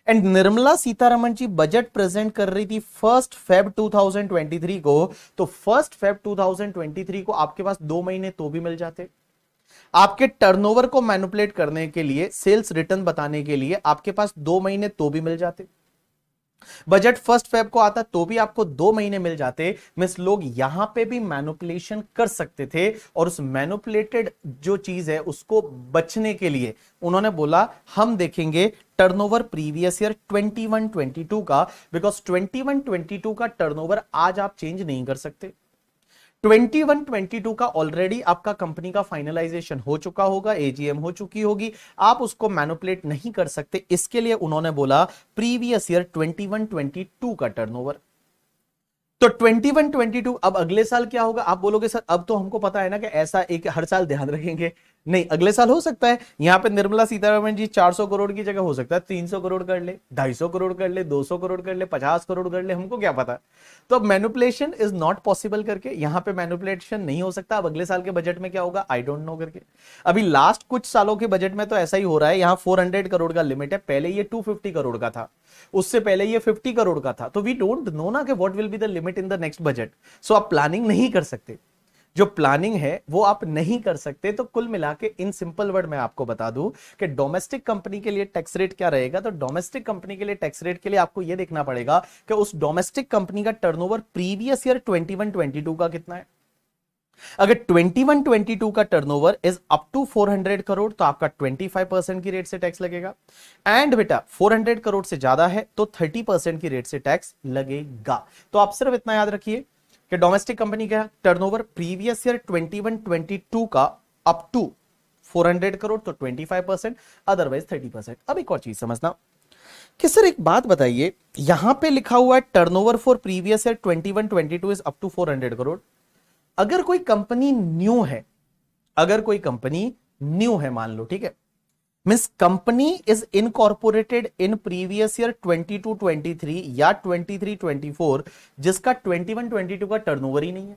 and Nirmala Sitharaman ji budget present कर रही थी फर्स्ट फेब 2023 को तो फर्स्ट फेब 2023 को आपके पास दो महीने तो भी मिल जाते आपके टर्नओवर को मैनुपलेट करने के लिए सेल्स रिटर्न बताने के लिए आपके पास दो महीने तो भी मिल जाते बजट फर्स्ट फेब को आता तो भी आपको दो महीने मिल जाते मिस लोग यहां पे भी मैनुपुलेशन कर सकते थे और उस मैनुपुलेटेड जो चीज है उसको बचने के लिए उन्होंने बोला हम देखेंगे टर्नओवर प्रीवियस ईयर 21 22 का बिकॉज 21 22 का टर्नओवर आज आप चेंज नहीं कर सकते 21 22 का ऑलरेडी आपका कंपनी का फाइनलाइजेशन हो चुका होगा एजीएम हो चुकी होगी आप उसको मैनुपलेट नहीं कर सकते इसके लिए उन्होंने बोला प्रीवियस ईयर 21 22 का टर्नओवर तो 21 22 अब अगले साल क्या होगा आप बोलोगे सर अब तो हमको पता है ना कि ऐसा एक हर साल ध्यान रखेंगे नहीं अगले साल हो सकता है यहाँ पे निर्मला सीतारमण जी 400 करोड़ की जगह हो सकता है 300 करोड़ कर ले 250 करोड़ कर ले 200 करोड़ कर ले 50 करोड़ कर ले हमको क्या पता तो अब मैनुपलेशन इज नॉट पॉसिबल करके यहाँ पे मैनुपलेशन नहीं हो सकता अब अगले साल के बजट में क्या होगा आई डोंट नो करके अभी लास्ट कुछ सालों के बजट में तो ऐसा ही हो रहा है यहाँ फोर करोड़ का लिमिट है पहले ये टू करोड़ का था उससे पहले ये फिफ्टी करोड़ का था तो वी डोंट नो ना कि what will be the limit in the next budget so आप प्लानिंग नहीं कर सकते जो प्लानिंग है वो आप नहीं कर सकते तो कुल मिला के इन सिंपल वर्ड में आपको बता दूं कि डोमेस्टिक कंपनी के लिए टैक्स रेट क्या रहेगा तो डोमेस्टिक कंपनी के लिए टैक्स रेट के लिए आपको यह देखना पड़ेगा कि उस डोमेस्टिक कंपनी का टर्नओवर प्रीवियस ईयर 21 22 का कितना है अगर 21 22 का turnover is up to 400 crore तो आपका 25 परसेंट की रेट से टैक्स लगेगा एंड बेटा 400 करोड़ से ज्यादा है तो 30 परसेंट की रेट से टैक्स लगेगा तो आप सिर्फ इतना याद रखिए कि डोमेस्टिक कंपनी का टर्नओवर प्रीवियस ईयर 21-22 का अप टू 400 करोड़ तो 25 परसेंट अदरवाइज 30 परसेंट अब एक और चीज समझना कि सर एक बात बताइए यहां पे लिखा हुआ है turnover for previous year 21-22 is up to 400 crore अगर कोई कंपनी न्यू है अगर कोई कंपनी न्यू है मान लो ठीक है means company is incorporated in previous year 22 23 या 23 24 जिसका 21 22 का टर्नओवर ही नहीं है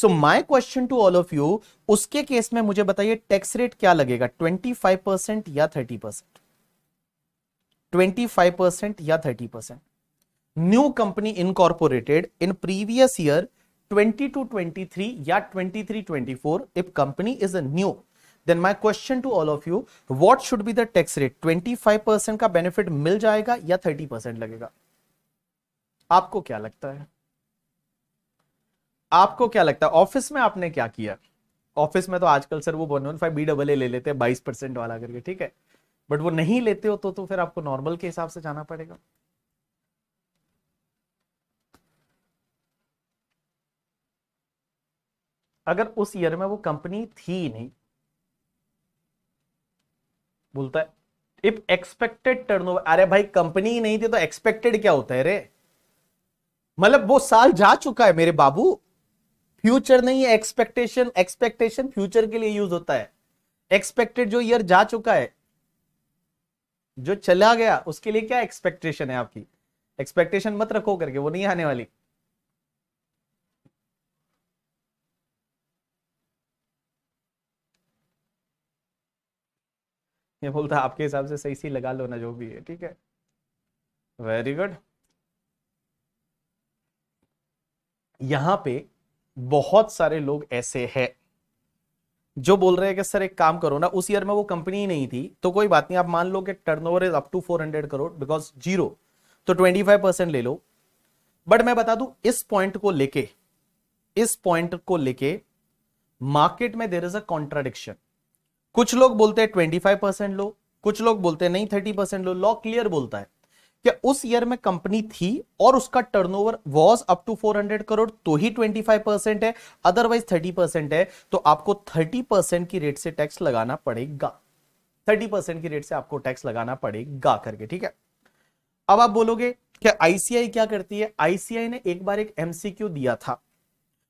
so my question to all of you उसके केस में मुझे बताइए टैक्स रेट क्या लगेगा 25 परसेंट या 30 परसेंट फाइव परसेंट या thirty percent new company incorporated in previous year 22 23 या 23 24 if company is a new then my question to all of you what should be the tax rate twenty five percent का benefit मिल जाएगा या thirty percent लगेगा आपको क्या लगता है आपको क्या लगता है ऑफिस में आपने क्या किया ऑफिस में तो आजकल सर वो one five B double A ले लेते हैं बाईस परसेंट वाला करके ठीक है बट वो नहीं लेते हो तो तो फिर आपको नॉर्मल के हिसाब से जाना पड़ेगा अगर उस ईयर में वो कंपनी थी नहीं बोलता है इफ एक्सपेक्टेड टर्नओवर अरे भाई कंपनी ही नहीं थी तो एक्सपेक्टेड क्या होता है रे मतलब वो साल जा चुका है मेरे बाबू फ्यूचर नहीं है एक्सपेक्टेशन एक्सपेक्टेशन फ्यूचर के लिए यूज होता है एक्सपेक्टेड जो ईयर जा चुका है जो चला गया उसके लिए क्या एक्सपेक्टेशन है आपकी एक्सपेक्टेशन मत रखो करके वो नहीं आने वाली ये बोलता आपके हिसाब से सही सी लगा लो ना जो भी है ठीक है वेरी गुड यहां पे बहुत सारे लोग ऐसे हैं जो बोल रहे हैं कि सर एक काम करो ना उस ईयर में वो कंपनी ही नहीं थी तो कोई बात नहीं आप मान लो कि turnover is up to 400 crore because zero तो 25 परसेंट ले लो बट मैं बता दू इस पॉइंट को लेके इस पॉइंट को लेके मार्केट में देर इज अ कॉन्ट्राडिक्शन कुछ लोग बोलते हैं ट्वेंटी फाइव परसेंट लो कुछ लोग बोलते हैं नहीं थर्टी परसेंट लो लॉ क्लियर बोलता है कि उस ईयर में कंपनी थी और उसका turnover was up to 400 crore तो ही 25 परसेंट है अदरवाइज 30 परसेंट है तो आपको 30 परसेंट की रेट से टैक्स लगाना पड़ेगा 30 परसेंट की रेट से आपको टैक्स लगाना पड़ेगा करके ठीक है अब आप बोलोगे क्या आईसीआई क्या करती है आईसीआई ने एक बार एक एमसीक्यू दिया था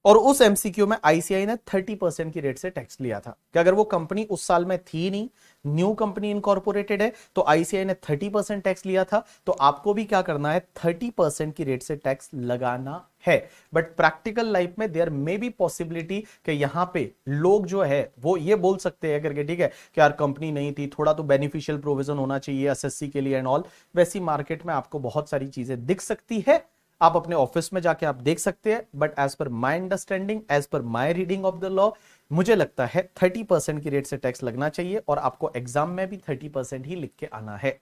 और उस एमसीक्यू में आईसीआई ने 30 परसेंट की रेट से टैक्स लिया था कि अगर वो कंपनी उस साल में थी नहीं न्यू कंपनी इनकॉर्पोरेटेड है तो आईसीआई ने 30 परसेंट टैक्स लिया था तो आपको भी क्या करना है 30 परसेंट की रेट से टैक्स लगाना है बट प्रैक्टिकल लाइफ में देयर मे बी पॉसिबिलिटी कि यहां पे लोग जो है वो ये बोल सकते हैं करके ठीक है कि यार कंपनी नहीं थी थोड़ा तो बेनिफिशियल प्रोविजन होना चाहिए एसएससी के लिए एंड ऑल वैसी मार्केट में आपको बहुत सारी चीजें दिख सकती है आप अपने ऑफिस में जाके आप देख सकते हैं but as per my understanding as per my reading of the law मुझे लगता है थर्टी परसेंट की रेट से टैक्स लगना चाहिए और आपको एग्जाम में भी थर्टी परसेंट ही लिख के आना है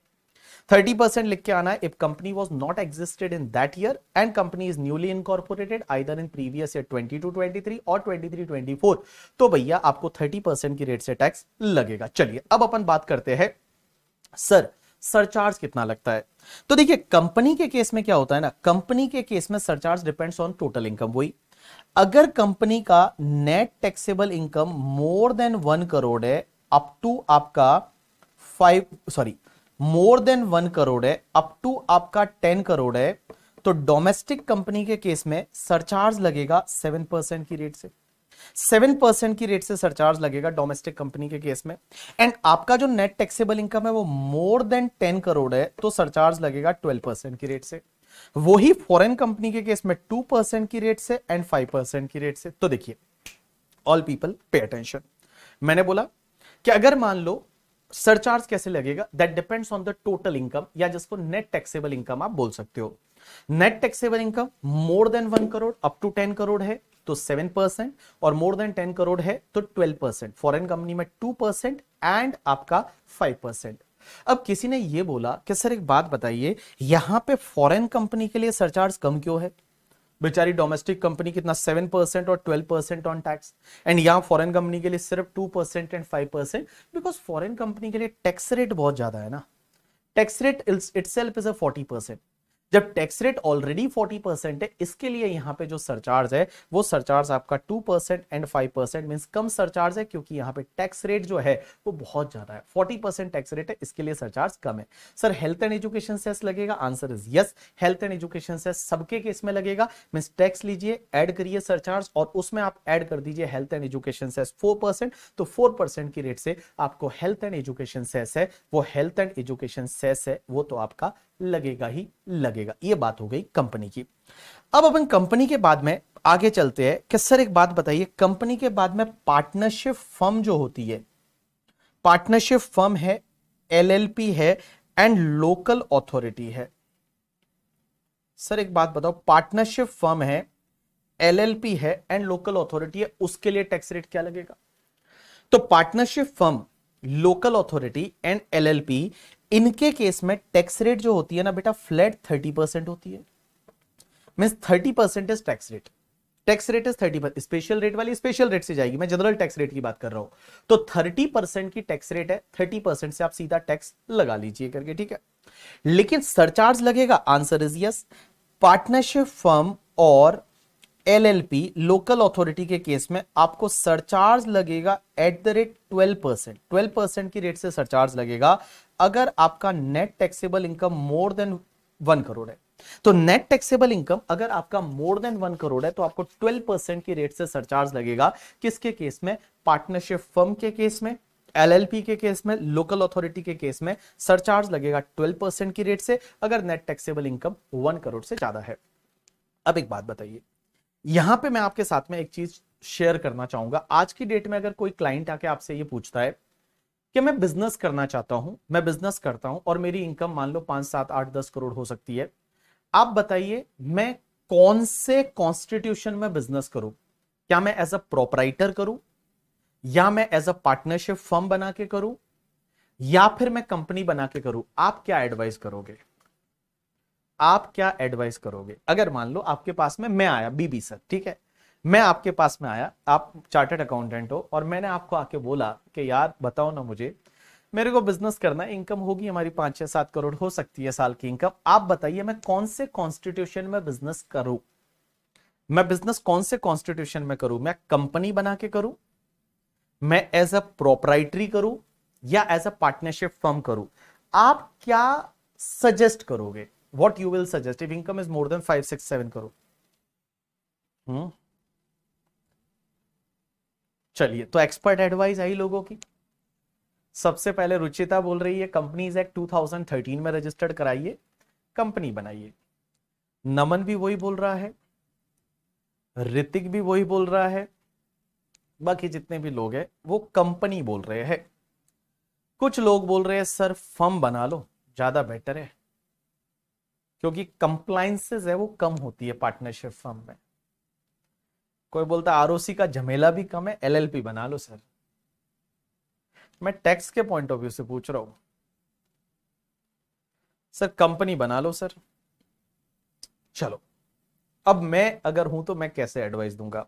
थर्टी परसेंट लिख के आना है if company was not existed in that year and company is newly incorporated either in previous year twenty two twenty three और ट्वेंटी थ्री ट्वेंटी फोर तो भैया आपको थर्टी परसेंट की रेट से टैक्स लगेगा चलिए अब अपन बात करते हैं सर सरचार्ज कितना लगता है तो देखिए कंपनी के केस में क्या होता है ना कंपनी के केस में surcharge depends on total income वही अगर कंपनी का net taxable income more than one crore है अप टू आपका five sorry more than one crore है अप टू आपका टेन करोड़ है तो डोमेस्टिक कंपनी के केस में सरचार्ज लगेगा सेवन परसेंट की रेट से सेवन परसेंट की रेट से सरचार्ज लगेगा डोमेस्टिक कंपनी के केस में एंड आपका जो नेट टैक्सेबल इनकम है वो मोर देन टेन करोड़ है तो सरचार्ज लगेगा ट्वेल्व परसेंट की रेट से वही फॉरेन कंपनी के केस में टू परसेंट की रेट से एंड फाइव परसेंट की रेट से तो देखिए ऑल पीपल पे अटेंशन मैंने बोला कि अगर मान लो सरचार्ज कैसे लगेगा that depends on the total income या जिसको नेट टैक्सेबल इनकम आप बोल सकते हो net taxable income more than one crore up to ten crore है तो सेवन परसेंट और मोर देन टेन करोड़ है तो ट्वेल्व परसेंट फॉरन कंपनी में टू परसेंट एंड आपका फाइव परसेंट अब किसी ने यह बोला कि सर एक बात बताइए यहां पे फॉरेन कंपनी के लिए सरचार्ज कम क्यों है बेचारी डोमेस्टिक कंपनी कितना सेवन परसेंट और twelve percent on tax and यहां फॉरेन कंपनी के लिए सिर्फ two percent and five percent because foreign company के लिए टैक्स रेट बहुत ज्यादा है ना tax rate it's is a forty percent जब टैक्स रेट ऑलरेडी 40 परसेंट है इसके लिए यहाँ पे जो सरचार्ज है वो सरचार्ज आपका 2 परसेंट एंड 5 परसेंट मीन्स कम सरचार्ज है क्योंकि यहाँ पे टैक्स रेट जो है वो बहुत ज्यादा है 40 परसेंट टैक्स रेट है इसके लिए सरचार्ज कम है sir health and education cess लगेगा answer is yes health and education cess सबके केस में लगेगा मीन्स टैक्स लीजिए एड करिए सरचार्ज और उसमें आप एड कर दीजिए health and education cess four तो फोर की रेट से आपको हेल्थ एंड एजुकेशन सेस है वो हेल्थ एंड एजुकेशन सेस है वो तो आपका लगेगा ही लगेगा ये बात हो गई कंपनी की अब अपन कंपनी के बाद में आगे चलते हैं कि सर एक बात बताइए कंपनी के बाद में पार्टनरशिप फर्म जो होती है पार्टनरशिप फर्म है एलएलपी है एंड लोकल अथॉरिटी है सर एक बात बताओ पार्टनरशिप फर्म है एलएलपी है एंड लोकल अथॉरिटी है उसके लिए टैक्स रेट क्या लगेगा तो partnership firm local authority and LLP इनके केस में टैक्स रेट जो होती है ना बेटा फ्लैट थर्टी परसेंट होती है mean thirty percent is tax rate tax rate is thirty special rate वाली स्पेशल रेट से जाएगी मैं जनरल टैक्स रेट की बात कर रहा हूं तो थर्टी परसेंट की टैक्स रेट है थर्टी परसेंट से आप सीधा टैक्स लगा लीजिए करके ठीक है लेकिन सरचार्ज लगेगा answer is yes partnership firm और एलएलपी लोकल अथॉरिटी के केस में आपको सरचार्ज लगेगा at the rate twelve percent twelve percent की रेट से सरचार्ज लगेगा अगर आपका net taxable income more than one crore है तो नेट टैक्सेबल इनकम अगर आपका मोर देन वन करोड़ है तो आपको ट्वेल्व परसेंट की रेट से सरचार्ज लगेगा किसके केस में पार्टनरशिप फर्म के केस में एलएलपी के केस में लोकल अथॉरिटी के केस में सरचार्ज लगेगा ट्वेल्व परसेंट की रेट से अगर net taxable income one crore से ज्यादा है अब एक बात बताइए यहां पे मैं आपके साथ में एक चीज शेयर करना चाहूंगा आज की डेट में अगर कोई क्लाइंट आके आपसे ये पूछता है कि मैं बिजनेस करना चाहता हूं मैं बिजनेस करता हूं और मेरी इनकम मान लो पांच सात आठ दस करोड़ हो सकती है आप बताइए मैं कौन से कॉन्स्टिट्यूशन में बिजनेस करूं क्या मैं एज अ प्रोपराइटर करूं या मैं एज अ पार्टनरशिप फर्म बना के करूं या फिर मैं कंपनी बना के करूं आप क्या एडवाइस करोगे आप क्या एडवाइस करोगे अगर मान लो आपके पास में मैं आया बीबी सर ठीक है मैं आपके पास में आया आप चार्टर्ड अकाउंटेंट हो और मैंने आपको आके बोला कि यार बताओ ना मुझे मेरे को बिजनेस करना इनकम होगी हमारी पांच छः सात करोड़ हो सकती है साल की इनकम आप बताइए मैं कौन से कॉन्स्टिट्यूशन में बिजनेस करूं मैं बिजनेस कौन से कॉन्स्टिट्यूशन में करूं मैं कंपनी बना के करूं मैं एज अ प्रोपराइटरी करूं या एज अ पार्टनरशिप फर्म करूं आप क्या सजेस्ट करोगे what you will suggest if income is more than 5 6 7 crore hmm चलिए तो एक्सपर्ट एडवाइस आई लोगों की सबसे पहले रुचिता बोल रही है कंपनीज एक्ट 2013 में रजिस्टर्ड कराइए कंपनी बनाइए नमन भी वही बोल रहा है ऋतिक भी वही बोल रहा है बाकी जितने भी लोग हैं वो कंपनी बोल रहे हैं कुछ लोग बोल रहे हैं सर फर्म बना लो ज्यादा बेटर है क्योंकि कंप्लाइंसेज है वो कम होती है पार्टनरशिप फर्म में कोई बोलता है आरओसी का झमेला भी कम है एलएलपी बना लो सर मैं टैक्स के पॉइंट ऑफ व्यू से पूछ रहा हूं सर कंपनी बना लो सर चलो अब मैं अगर हूं तो मैं कैसे एडवाइस दूंगा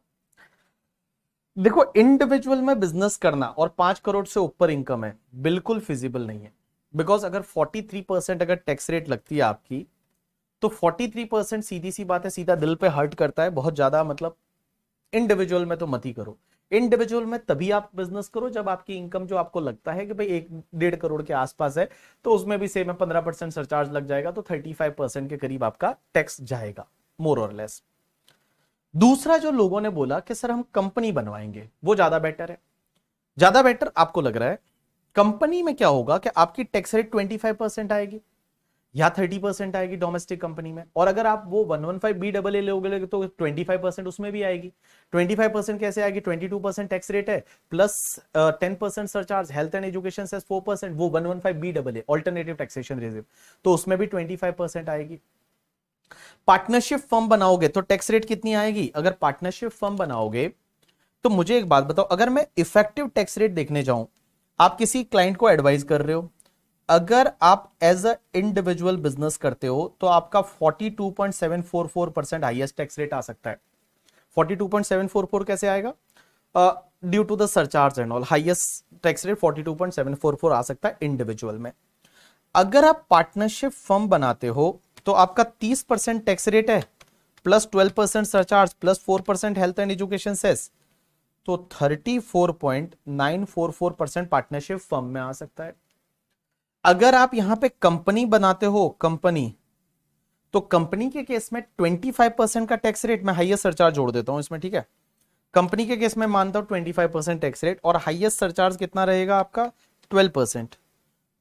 देखो इंडिविजुअल में बिजनेस करना और पांच करोड़ से ऊपर इनकम है बिल्कुल फिजिबल नहीं है बिकॉज अगर 43 परसेंट अगर टैक्स रेट लगती है आपकी तो 43 परसेंट सीधी सी बात है सीधा दिल पे हर्ट करता है बहुत ज्यादा मतलब इंडिविजुअल में तो मत ही करो इंडिविजुअल में तभी आप बिजनेस करो जब आपकी इनकम जो आपको लगता है कि भाई एक डेढ़ करोड़ के आसपास है तो उसमें भी सेम है पंद्रह परसेंट सरचार्ज लग जाएगा तो थर्टी फाइव परसेंट के करीब आपका टैक्स जाएगा मोर और लेस दूसरा जो लोगों ने बोला कि सर हम कंपनी बनवाएंगे वो ज्यादा बेटर है ज्यादा बेटर आपको लग रहा है कंपनी में क्या होगा कि आपकी tax rate twenty five percent आएगी या 30 परसेंट आएगी डोमेस्टिक कंपनी में और अगर आप वो 115 बी डबल ए लोगे तो 25 परसेंट उसमें भी आएगी 25 परसेंट कैसे आएगी 22 परसेंट टैक्स रेट है plus ten percent surcharge health and education से फोर परसेंट वो 115 B double A alternative taxation regime तो उसमें भी फाइव परसेंट आएगी पार्टनरशिप फर्म बनाओगे तो टैक्स रेट कितनी आएगी अगर पार्टनरशिप फर्म बनाओगे तो मुझे एक बात बताओ अगर मैं इफेक्टिव टैक्स रेट देखने जाऊं आप किसी क्लाइंट को एडवाइज कर रहे हो अगर आप एज अ इंडिविजुअल बिजनेस करते हो तो आपका 42.744 परसेंट हाइएस्ट टैक्स रेट आ सकता है 42.744 कैसे आएगा due to the surcharge and all highest tax rate 42.744 आ सकता है इंडिविजुअल में अगर आप पार्टनरशिप फर्म बनाते हो तो आपका 30 परसेंट टैक्स रेट है plus 12 percent surcharge plus 4 percent health and education cess तो 34.944 परसेंट पार्टनरशिप फर्म में आ सकता है अगर आप यहां पे कंपनी बनाते हो कंपनी तो कंपनी के केस में 25 परसेंट का टैक्स रेट मैं हाईएस्ट सरचार्ज जोड़ देता हूं इसमें ठीक है कंपनी के केस में मानता हूं 25 परसेंट टैक्स रेट और हाइएस्ट सरचार्ज कितना रहेगा आपका 12 परसेंट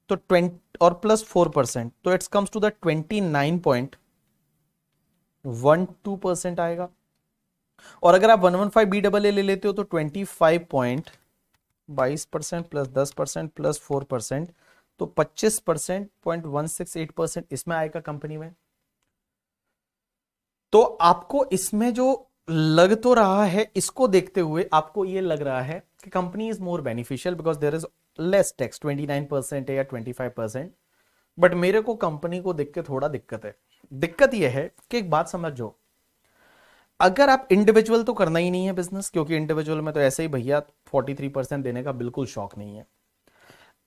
तो 20 और प्लस 4 परसेंट तो it's comes to the 29.12 percent आएगा और अगर आप one one five B double A ले लेते हो तो ट्वेंटी फाइव पॉइंट बाईस परसेंट प्लस दस परसेंट प्लस फोर परसेंट तो 25 percent point one six eight percent इसमें आएगा कंपनी में तो आपको इसमें जो लग तो रहा है इसको देखते हुए आपको ये लग रहा है कि company is more beneficial because there is less tax twenty nine percent है या ट्वेंटी फाइव परसेंट बट मेरे को कंपनी को देख के थोड़ा दिक्कत है दिक्कत यह है कि एक बात समझो अगर आप इंडिविजुअल तो करना ही नहीं है बिजनेस क्योंकि इंडिविजुअल में तो ऐसे ही भैया 43 परसेंट देने का बिल्कुल शौक नहीं है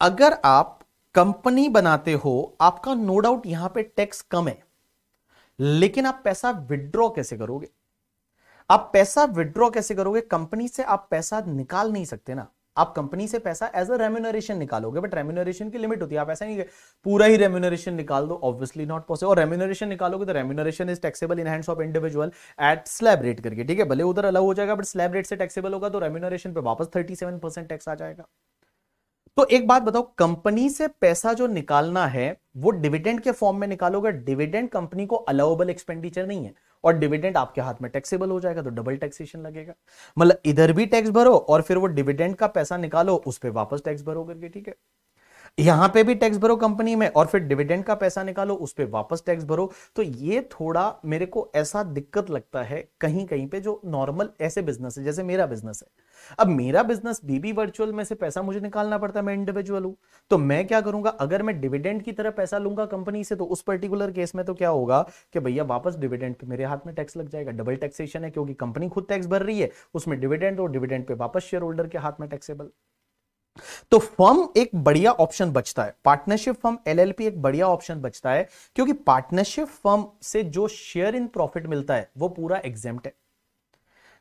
अगर आप कंपनी बनाते हो आपका नो डाउट यहां पे टैक्स कम है लेकिन आप पैसा विड्रॉ कैसे करोगे आप पैसा विड्रॉ कैसे करोगे कंपनी से आप पैसा निकाल नहीं सकते ना आप कंपनी से पैसा एज अ रेम्यूनरेशन निकालोगे बट रेम्यूनरेशन की लिमिट होती है आप ऐसा नहीं पूरा ही रेम्यूनरेशन निकाल दो ऑब्वियसली नॉट पॉसिबल और रेम्यूनरेशन निकालोगे तो remuneration is taxable in hands of individual at slab rate करके ठीक है भले उधर अलग हो जाएगा बट स्लैब रेट से टैक्सेबल होगा तो रेम्यूनरेशन पे वापस थर्टी सेवन परसेंट टैक्स आ जाएगा तो एक बात बताओ कंपनी से पैसा जो निकालना है वो डिविडेंड के फॉर्म में निकालोगे डिविडेंड कंपनी को अलाउबल एक्सपेंडिचर नहीं है और डिविडेंड आपके हाथ में टैक्सेबल हो जाएगा तो डबल टैक्सेशन लगेगा मतलब इधर भी टैक्स भरो और फिर वो डिविडेंड का पैसा निकालो उस पर वापस टैक्स भरो करके ठीक है यहां पे भी टैक्स भरो कंपनी में और फिर डिविडेंड का पैसा निकालो उस पर वापस टैक्स भरो तो ये थोड़ा मेरे को ऐसा दिक्कत लगता है कहीं कहीं पे जो नॉर्मल ऐसे बिजनेस है जैसे मेरा बिजनेस है अब मेरा बिजनेस बीबी वर्चुअल में से पैसा मुझे निकालना पड़ता है मैं इंडिविजुअल हूं तो मैं क्या करूंगा अगर मैं डिविडेंड की तरह पैसा लूंगा कंपनी से तो उस पर्टिकुलर केस में तो क्या होगा कि भैया वापस डिविडेंड पे मेरे हाथ में टैक्स लग जाएगा डबल टैक्सेशन है क्योंकि कंपनी खुद टैक्स भर रही है उसमें डिविडेंड और डिविडेंड पे वापस शेयर होल्डर के हाथ में टैक्सेबल तो फर्म एक बढ़िया ऑप्शन बचता है पार्टनरशिप फर्म एलएलपी एक बढ़िया ऑप्शन बचता है क्योंकि पार्टनरशिप फर्म से जो शेयर इन प्रॉफिट मिलता है वो पूरा एग्जेम्प्ट है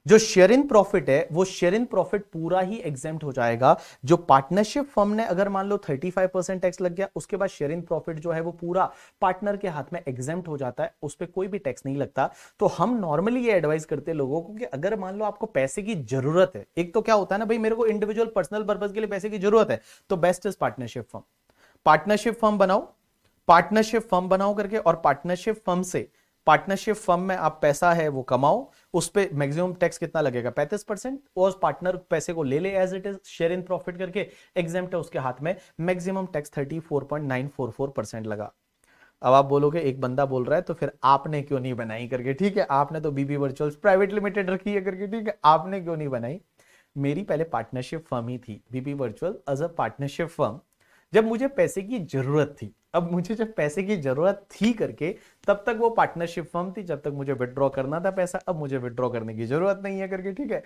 जो शेयर इन प्रॉफिट है वो शेयर इन प्रॉफिट पूरा ही एग्जाम हो जाएगा जो पार्टनरशिप फर्म ने अगर मान लो थर्टी फाइव परसेंट टैक्स लग गया उसके बाद शेयर इन प्रॉफिट जो है वो पूरा पार्टनर के हाथ में एग्जाम हो जाता है उस पर कोई भी टैक्स नहीं लगता तो हम नॉर्मली ये एडवाइस करते हैं लोगों को कि अगर मान लो आपको पैसे की जरूरत है एक तो क्या होता है ना भाई मेरे को इंडिविजुअल पर्सनल पर्पज के लिए पैसे की जरूरत है तो best is partnership firm partnership firm बनाओ पार्टनरशिप फर्म बनाओ करके और पार्टनरशिप फर्म से पार्टनरशिप फर्म में आप पैसा है वो कमाओ उस पर मैक्सिमम टैक्स कितना लगेगा पैंतीस परसेंट और पार्टनर पैसे को ले ले as it is share in profit करके एग्जाम है उसके हाथ में maximum tax thirty four point nine four four percent लगा अब आप बोलोगे एक बंदा बोल रहा है तो फिर आपने क्यों नहीं बनाई करके ठीक है आपने तो बीबी वर्चुअल प्राइवेट लिमिटेड रखी है करके ठीक है आपने क्यों नहीं बनाई मेरी पहले पार्टनरशिप फर्म ही थी B B virtual as a partnership firm जब मुझे पैसे की जरूरत थी अब मुझे जब पैसे की जरूरत थी करके तब तक वो पार्टनरशिप फर्म थी जब तक मुझे विड्रॉ करना था पैसा अब मुझे विड्रॉ करने की जरूरत नहीं है करके ठीक है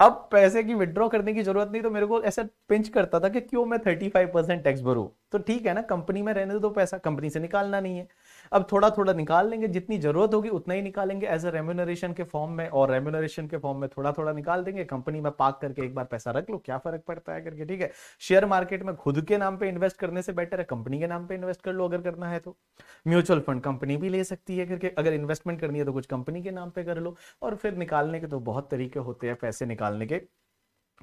अब पैसे की विड्रॉ करने की जरूरत नहीं तो मेरे को ऐसा पिंच करता था कि क्यों मैं थर्टी फाइव परसेंट टैक्स भरू तो ठीक है ना कंपनी में रहने दो पैसा कंपनी से निकालना नहीं है अब थोड़ा थोड़ा निकाल लेंगे जितनी जरूरत होगी उतना ही निकालेंगे एज ए रेम्यूनरेशन के फॉर्म में और रेम्यूनरेशन के फॉर्म में थोड़ा थोड़ा निकाल देंगे कंपनी में पार्क करके एक बार पैसा रख लो क्या फर्क पड़ता है करके ठीक है शेयर मार्केट में खुद के नाम पर इन्वेस्ट करने से बेटर है कंपनी के नाम पर इन्वेस्ट कर लो अगर करना है तो म्यूचुअल फंड कंपनी भी ले सकती है करके अगर इन्वेस्टमेंट करनी है तो कुछ कंपनी के नाम पर कर लो और फिर निकालने के तो बहुत तरीके होते हैं पैसे निकालने के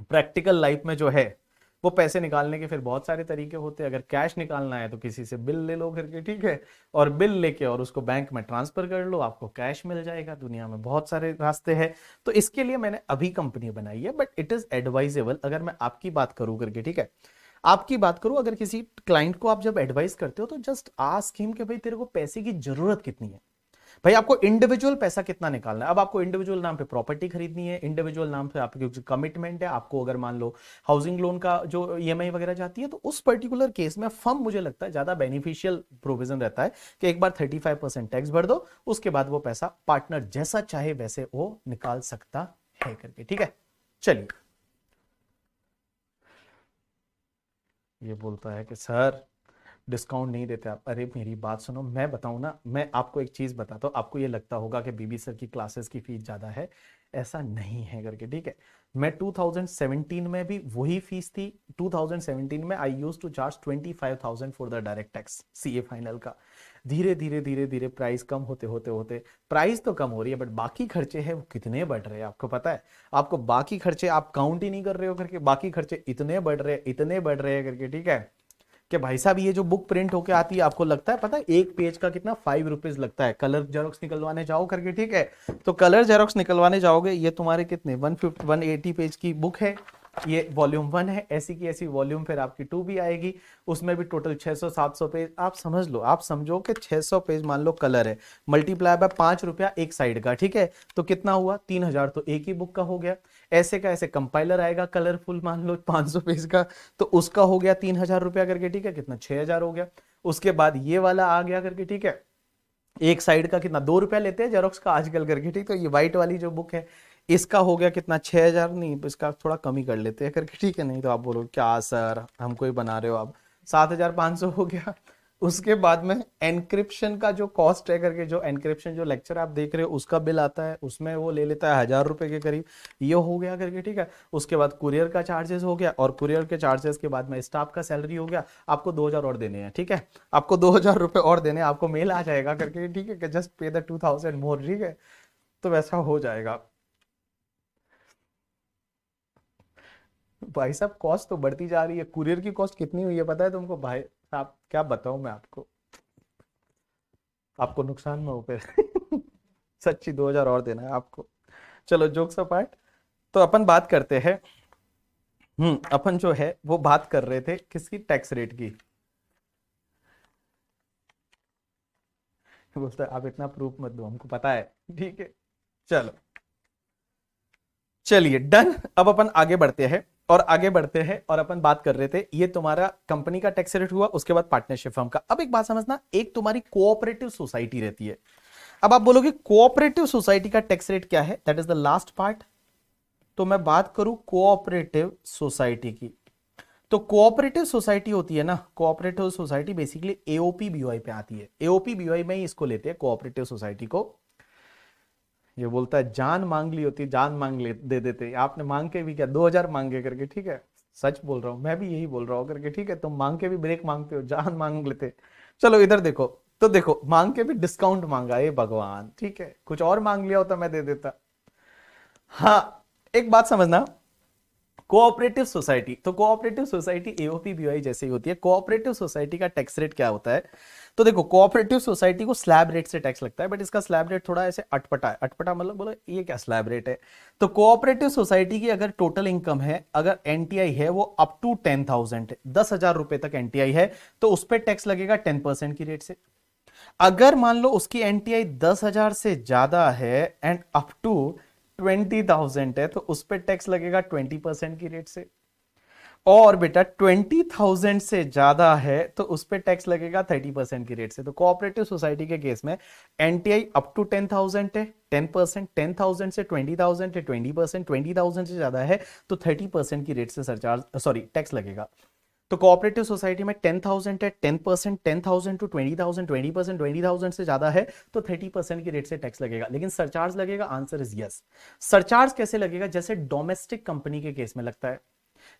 प्रैक्टिकल लाइफ में जो है वो पैसे निकालने के फिर बहुत सारे तरीके होते हैं अगर कैश निकालना है तो किसी से बिल ले लो घर के ठीक है और बिल लेके और उसको बैंक में ट्रांसफर कर लो आपको कैश मिल जाएगा दुनिया में बहुत सारे रास्ते हैं तो इसके लिए मैंने अभी कंपनी बनाई है बट इट इज एडवाइजेबल अगर मैं आपकी बात करूँ करके ठीक है आपकी बात करूँ अगर किसी क्लाइंट को आप जब एडवाइस करते हो तो जस्ट आस्क हिम के भाई तेरे को पैसे की जरूरत कितनी है भाई आपको इंडिविजुअल पैसा कितना निकालना है अब आपको इंडिविजुअल नाम पे प्रॉपर्टी खरीदनी है इंडिविजुअल नाम पे आपकी जो कमिटमेंट है आपको अगर मान लो हाउसिंग लोन का जो ई वगैरह जाती है तो उस पर्टिकुलर केस में फर्म मुझे लगता है ज्यादा बेनिफिशियल प्रोविजन रहता है कि एक बार थर्टी टैक्स भर दो उसके बाद वो पैसा पार्टनर जैसा चाहे वैसे वो निकाल सकता है करके ठीक है चलिए ये बोलता है कि सर डिस्काउंट नहीं देते आप अरे मेरी बात सुनो मैं बताऊँ ना मैं आपको एक चीज़ बताता हूँ आपको ये लगता होगा कि बीबी सर की क्लासेस की फ़ीस ज़्यादा है ऐसा नहीं है करके ठीक है मैं 2017 में भी वही फीस थी 2017 में I use to charge 25,000 for the direct tax CA final का धीरे धीरे धीरे धीरे प्राइस कम होते होते होते प्राइस तो कम हो रही है बट बाकी खर्चे हैं वो कितने बढ़ रहे हैं आपको पता है आपको बाकी खर्चे आप काउंट ही नहीं कर रहे हो करके बाकी खर्चे इतने बढ़ रहे इतने बढ़ रहे हैं करके ठीक है कि भाई साहब ये जो बुक प्रिंट होके आती है आपको लगता है पता है एक पेज का कितना फाइव रुपीज लगता है कलर जेरोक्स निकलवाने जाओ करके ठीक है तो कलर जेरोक्स निकलवाने जाओगे ये तुम्हारे कितने one fifty one eighty page की बुक है ये वॉल्यूम वन है ऐसी की ऐसी वॉल्यूम फिर आपकी टू भी आएगी उसमें भी टोटल 600-700 पेज आप समझ लो आप समझो कि 600 पेज मान लो कलर है मल्टीप्लाई बाय पांच रुपया एक साइड का ठीक है तो कितना हुआ तीन हजार तो एक ही बुक का हो गया ऐसे का ऐसे कंपाइलर आएगा कलरफुल मान लो 500 पेज का तो उसका हो गया तीन हजार रुपया करके ठीक है कितना छह हजार हो गया उसके बाद ये वाला आ गया करके ठीक है एक साइड का कितना दो रुपया लेते हैं जेरोक्स का आजकल करके ठीक तो ये व्हाइट वाली जो बुक है इसका हो गया कितना छह हजार नहीं तो इसका थोड़ा कमी कर लेते हैं करके ठीक है नहीं तो आप बोलो क्या सर हमको ही बना रहे हो आप सात हजार पांच सौ हो गया उसके बाद में एनक्रिप्शन का जो कॉस्ट है करके जो एनक्रिप्शन जो लेक्चर आप देख रहे हो उसका बिल आता है उसमें वो ले लेता है हजार रुपए के करीब ये हो गया करके ठीक है उसके बाद कुरियर का चार्जेस हो गया और कुरियर के चार्जेस के बाद में स्टाफ का सैलरी हो गया आपको दो हजार और देने हैं ठीक है आपको दो हजार रुपए और देने आपको मेल आ जाएगा करके ठीक है जस्ट पे द टू थाउजेंड मोर ठीक है तो वैसा हो जाएगा भाई साहब कॉस्ट तो बढ़ती जा रही है कुरियर की कॉस्ट कितनी हुई है पता है तुमको भाई आप क्या बताऊं मैं आपको आपको नुकसान में फिर सच्ची दो हजार और देना है आपको चलो जोक्स पार्ट तो अपन बात करते हैं हम्म अपन जो है वो बात कर रहे थे किसकी टैक्स रेट की बोलता आप इतना प्रूफ मत दो हमको पता है ठीक है चलो चलिए डन अब अपन आगे बढ़ते हैं और आगे बढ़ते हैं और अपन बात कर रहे थे ये तुम्हारा कंपनी का टैक्स रेट हुआ उसके बाद पार्टनरशिप फर्म का अब एक बात समझना एक तुम्हारी कोऑपरेटिव सोसाइटी रहती है अब आप बोलोगे कोऑपरेटिव सोसाइटी का टैक्स रेट क्या है that is the last part तो मैं बात करूं कोऑपरेटिव सोसाइटी की तो कोऑपरेटिव सोसाइटी होती है ना cooperative society basically AOP BOI पे आती है एओपी बीओआई में ही इसको लेते हैं कोऑपरेटिव सोसाइटी को ये बोलता है जान मांग ली होती जान मांग ले दे देते आपने मांग के भी क्या दो हजार मांगे करके ठीक है सच बोल रहा हूँ मैं भी यही बोल रहा हूँ करके ठीक है तुम मांग के भी ब्रेक मांगते हो जान मांग लेते चलो इधर देखो तो देखो मांग के भी डिस्काउंट मांगा ये भगवान ठीक है कुछ और मांग लिया होता मैं दे देता हाँ एक बात समझना कोऑपरेटिव सोसाइटी तो कोऑपरेटिव सोसाइटी एओपी बीवाई जैसे ही होती है कोऑपरेटिव सोसाइटी का टैक्स रेट क्या होता है तो देखो कोऑपरेटिव सोसाइटी को स्लैब रेट से टैक्स लगता है बट इसका स्लैब रेट थोड़ा ऐसे अटपटा है अटपटा मतलब बोलो ये क्या स्लैब रेट है तो कोऑपरेटिव सोसाइटी की अगर टोटल इनकम है अगर एनटीआई है वो अप टू टेन थाउजेंड है दस हजार रुपए तक एनटीआई है तो उस पर टैक्स लगेगा टेन परसेंट की रेट से अगर मान लो उसकी एनटीआई दस हजार से ज्यादा है and up to twenty thousand है तो उस पर टैक्स लगेगा ट्वेंटी परसेंट की रेट से और बेटा ट्वेंटी थाउजेंड से ज्यादा है तो उस पर टैक्स लगेगा थर्टी परसेंट की रेट से तो कोऑपरेटिव सोसाइटी के केस में NTI up to ten thousand है टेन परसेंट टेन थाउजेंड से ट्वेंटी थाउजेंड है ट्वेंटी परसेंट ट्वेंटी थाउजेंड से ज्यादा है तो थर्टी परसेंट की रेट से सरचार्ज सॉरी टैक्स लगेगा तो कोऑपरेटिव सोसाइटी में टेन थाउजेंड है ten percent ten thousand to twenty thousand twenty percent twenty thousand से ज्यादा है तो थर्टी परसेंट की रेट से टैक्स लगेगा लेकिन सरचार्ज लगेगा आंसर इज यस सरचार्ज कैसे लगेगा जैसे डोमेस्टिक कंपनी के केस में लगता है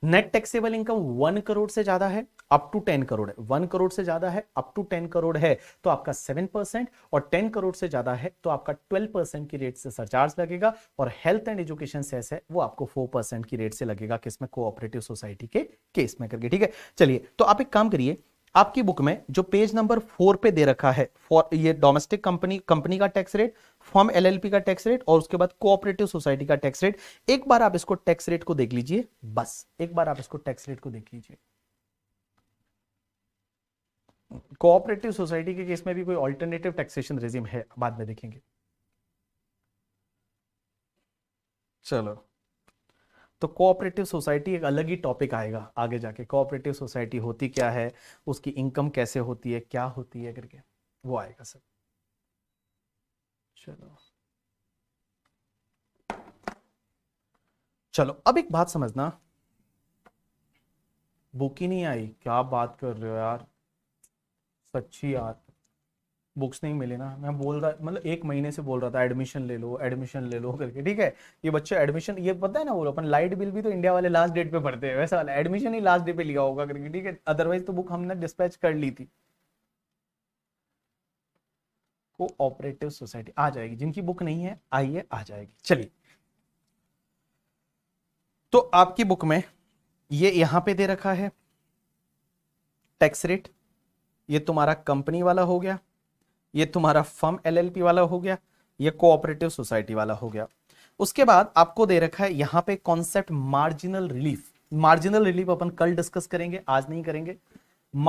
net taxable income one crore से ज्यादा है अप टू टेन करोड़ है वन करोड़ से ज्यादा है अप टू टेन करोड़ है तो आपका सेवन परसेंट और टेन करोड़ से ज्यादा है तो आपका ट्वेल्व परसेंट की रेट से सरचार्ज लगेगा और हेल्थ एंड एजुकेशन सेस है वो आपको फोर परसेंट की रेट से लगेगा किसमें कोऑपरेटिव सोसाइटी के केस में करके ठीक है चलिए तो आप एक काम करिए आपकी बुक में जो पेज नंबर फोर पे दे रखा है फॉर ये डोमेस्टिक कंपनी कंपनी का टैक्स रेट फॉर्म एलएलपी का टैक्स रेट और उसके बाद कोऑपरेटिव सोसाइटी का टैक्स रेट एक बार आप इसको टैक्स रेट को देख लीजिए बस एक बार आप इसको टैक्स रेट को देख लीजिए कोऑपरेटिव सोसाइटी के केस में भी कोई अल्टरनेटिव टैक्सेशन रेजिम है बाद में देखेंगे चलो तो कोऑपरेटिव सोसाइटी एक अलग ही टॉपिक आएगा आगे जाके कोऑपरेटिव सोसाइटी होती क्या है उसकी इनकम कैसे होती है क्या होती है करके वो आएगा सर चलो चलो अब एक बात समझना बुक ही नहीं आई क्या बात कर रहे हो यार सच्ची यार बुक्स नहीं मिले ना मैं बोल रहा मतलब एक महीने से बोल रहा था एडमिशन ले लो एडमिशन ले लो करके ठीक है ये बच्चे एडमिशन ये पता है ना बोलो अपन लाइट बिल भी तो इंडिया वाले लास्ट डेट पे भरते हैं वैसा वाला एडमिशन ही लास्ट डे पे लिया होगा करके ठीक है अदरवाइज तो बुक हमने डिस्पैच कर ली थी कोऑपरेटिव सोसाइटी आ जाएगी जिनकी बुक नहीं है आइए आ जाएगी चलिए तो आपकी बुक में ये यहां पे दे रखा है टैक्स रेट ये तुम्हारा कंपनी वाला हो गया ये तुम्हारा फर्म एलएलपी वाला हो गया ये कोऑपरेटिव सोसाइटी वाला हो गया उसके बाद आपको दे रखा है यहां पे concept marginal relief marginal relief अपन कल डिस्कस करेंगे आज नहीं करेंगे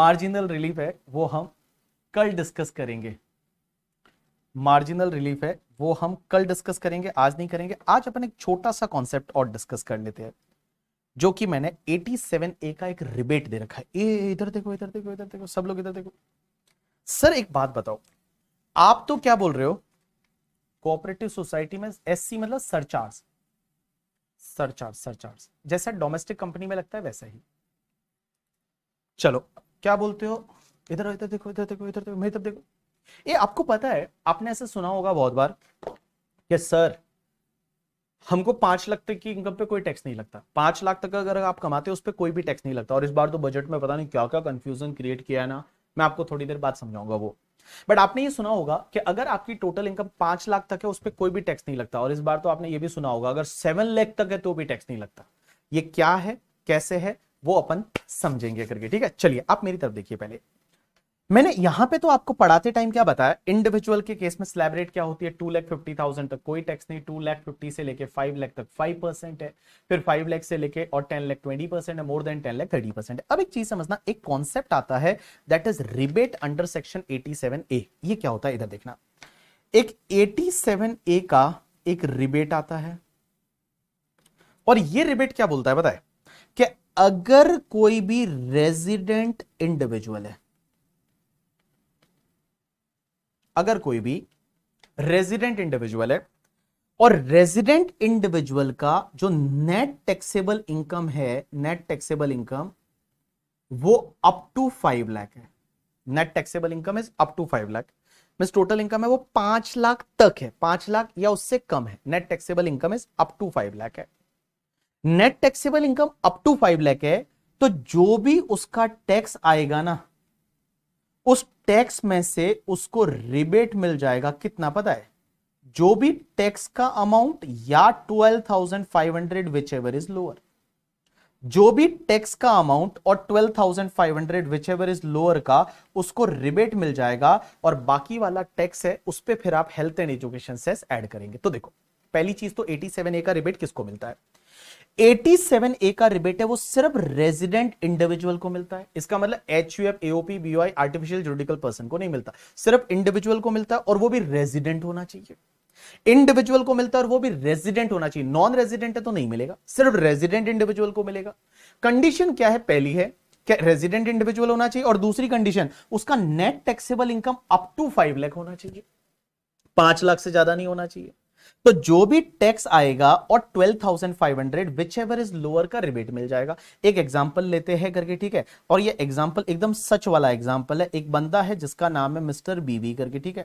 मार्जिनल रिलीफ है वो हम कल डिस्कस करेंगे मार्जिनल रिलीफ है वो हम कल डिस्कस करेंगे आज नहीं करेंगे आज अपन एक छोटा सा कॉन्सेप्ट और डिस्कस कर लेते हैं जो कि मैंने 87 ए का एक रिबेट दे रखा है ए इधर देखो इधर देखो इधर देखो सब लोग इधर देखो सर एक बात बताओ आप तो क्या बोल रहे हो कोऑपरेटिव सोसाइटी में एससी मतलब सरचार्ज सरचार्ज सरचार्ज जैसा डोमेस्टिक कंपनी में लगता है वैसा ही चलो क्या बोलते हो इधर इधर देखो इधर देखो इधर देखो मैं इधर देखो ये आपको पता है आपने ऐसा सुना होगा बहुत बार कि सर हमको पांच लाख तक की इनकम पे कोई टैक्स नहीं लगता पांच लाख तक अगर आप कमाते हो उस पर कोई भी टैक्स नहीं लगता और इस बार तो बजट में पता नहीं क्या क्या कंफ्यूजन क्रिएट किया है ना मैं आपको थोड़ी देर बाद समझाऊंगा वो बट आपने ये सुना होगा कि अगर आपकी टोटल इनकम पांच लाख तक है उस पर कोई भी टैक्स नहीं लगता और इस बार तो आपने ये भी सुना होगा अगर सेवन लैख तक है तो भी टैक्स नहीं लगता ये क्या है कैसे है वो अपन समझेंगे करके ठीक है चलिए आप मेरी तरफ देखिए पहले मैंने यहां पे तो आपको पढ़ाते टाइम क्या बताया इंडिविजुअल के केस में स्लैब रेट क्या होती है टू लैख फिफ्टी थाउजेंड तक कोई टैक्स नहीं टू लैख फिफ्टी से लेके फाइव लैख तक फाइव परसेंट है फिर फाइव लैख से लेके और टेन लैख ट्वेंटी परसेंट है more than ten lakh thirty percent है अब एक चीज समझना एक कॉन्सेप्ट आता है that is rebate under section eighty seven A ये क्या होता है इधर देखना एक एटी सेवन ए का एक रिबेट आता है और ये रिबेट क्या बोलता है बताए कि अगर कोई भी रेजिडेंट इंडिविजुअल है अगर कोई भी रेजिडेंट इंडिविजुअल है और रेजिडेंट इंडिविजुअल का जो नेट टैक्सेबल इनकम है नेट टैक्सेबल इनकम वो अप टू फाइव लाख है net taxable income is up to five lakh mean total income है वो पांच लाख तक है पांच लाख या उससे कम है net taxable income is up to five lakh है net taxable income up to five lakh है तो जो भी उसका टैक्स आएगा ना उस टैक्स में से उसको रिबेट मिल जाएगा कितना पता है जो भी टैक्स का अमाउंट या twelve thousand five hundred whichever is lower जो भी टैक्स का अमाउंट और 12,500 विच एवर इज लोअर का उसको रिबेट मिल जाएगा और बाकी वाला टैक्स है उस पर फिर आप health and education cess add करेंगे तो देखो पहली चीज तो 87 ए का रिबेट किसको मिलता है 87 ए का रिबेट है वो सिर्फ रेजिडेंट इंडिविजुअल को मिलता है इसका मतलब H U F AOP B I artificial juridical person को नहीं मिलता सिर्फ इंडिविजुअल को मिलता है और वो भी रेजिडेंट होना चाहिए इंडिविजुअल को मिलता है और वो भी रेजिडेंट होना चाहिए नॉन रेजिडेंट है तो नहीं मिलेगा सिर्फ रेजिडेंट इंडिविजुअल को मिलेगा कंडीशन क्या है पहली है क्या रेजिडेंट इंडिविजुअल होना चाहिए और दूसरी कंडीशन उसका net taxable income up to five lakh होना चाहिए पांच लाख से ज्यादा नहीं होना चाहिए तो जो भी टैक्स आएगा और 12,500 विच एवर इज लोअर का रिबेट मिल जाएगा एक एग्जाम्पल लेते हैं करके ठीक है और ये एग्जाम्पल एकदम सच वाला एग्जाम्पल है एक बंदा है जिसका नाम है मिस्टर बीबी करके ठीक है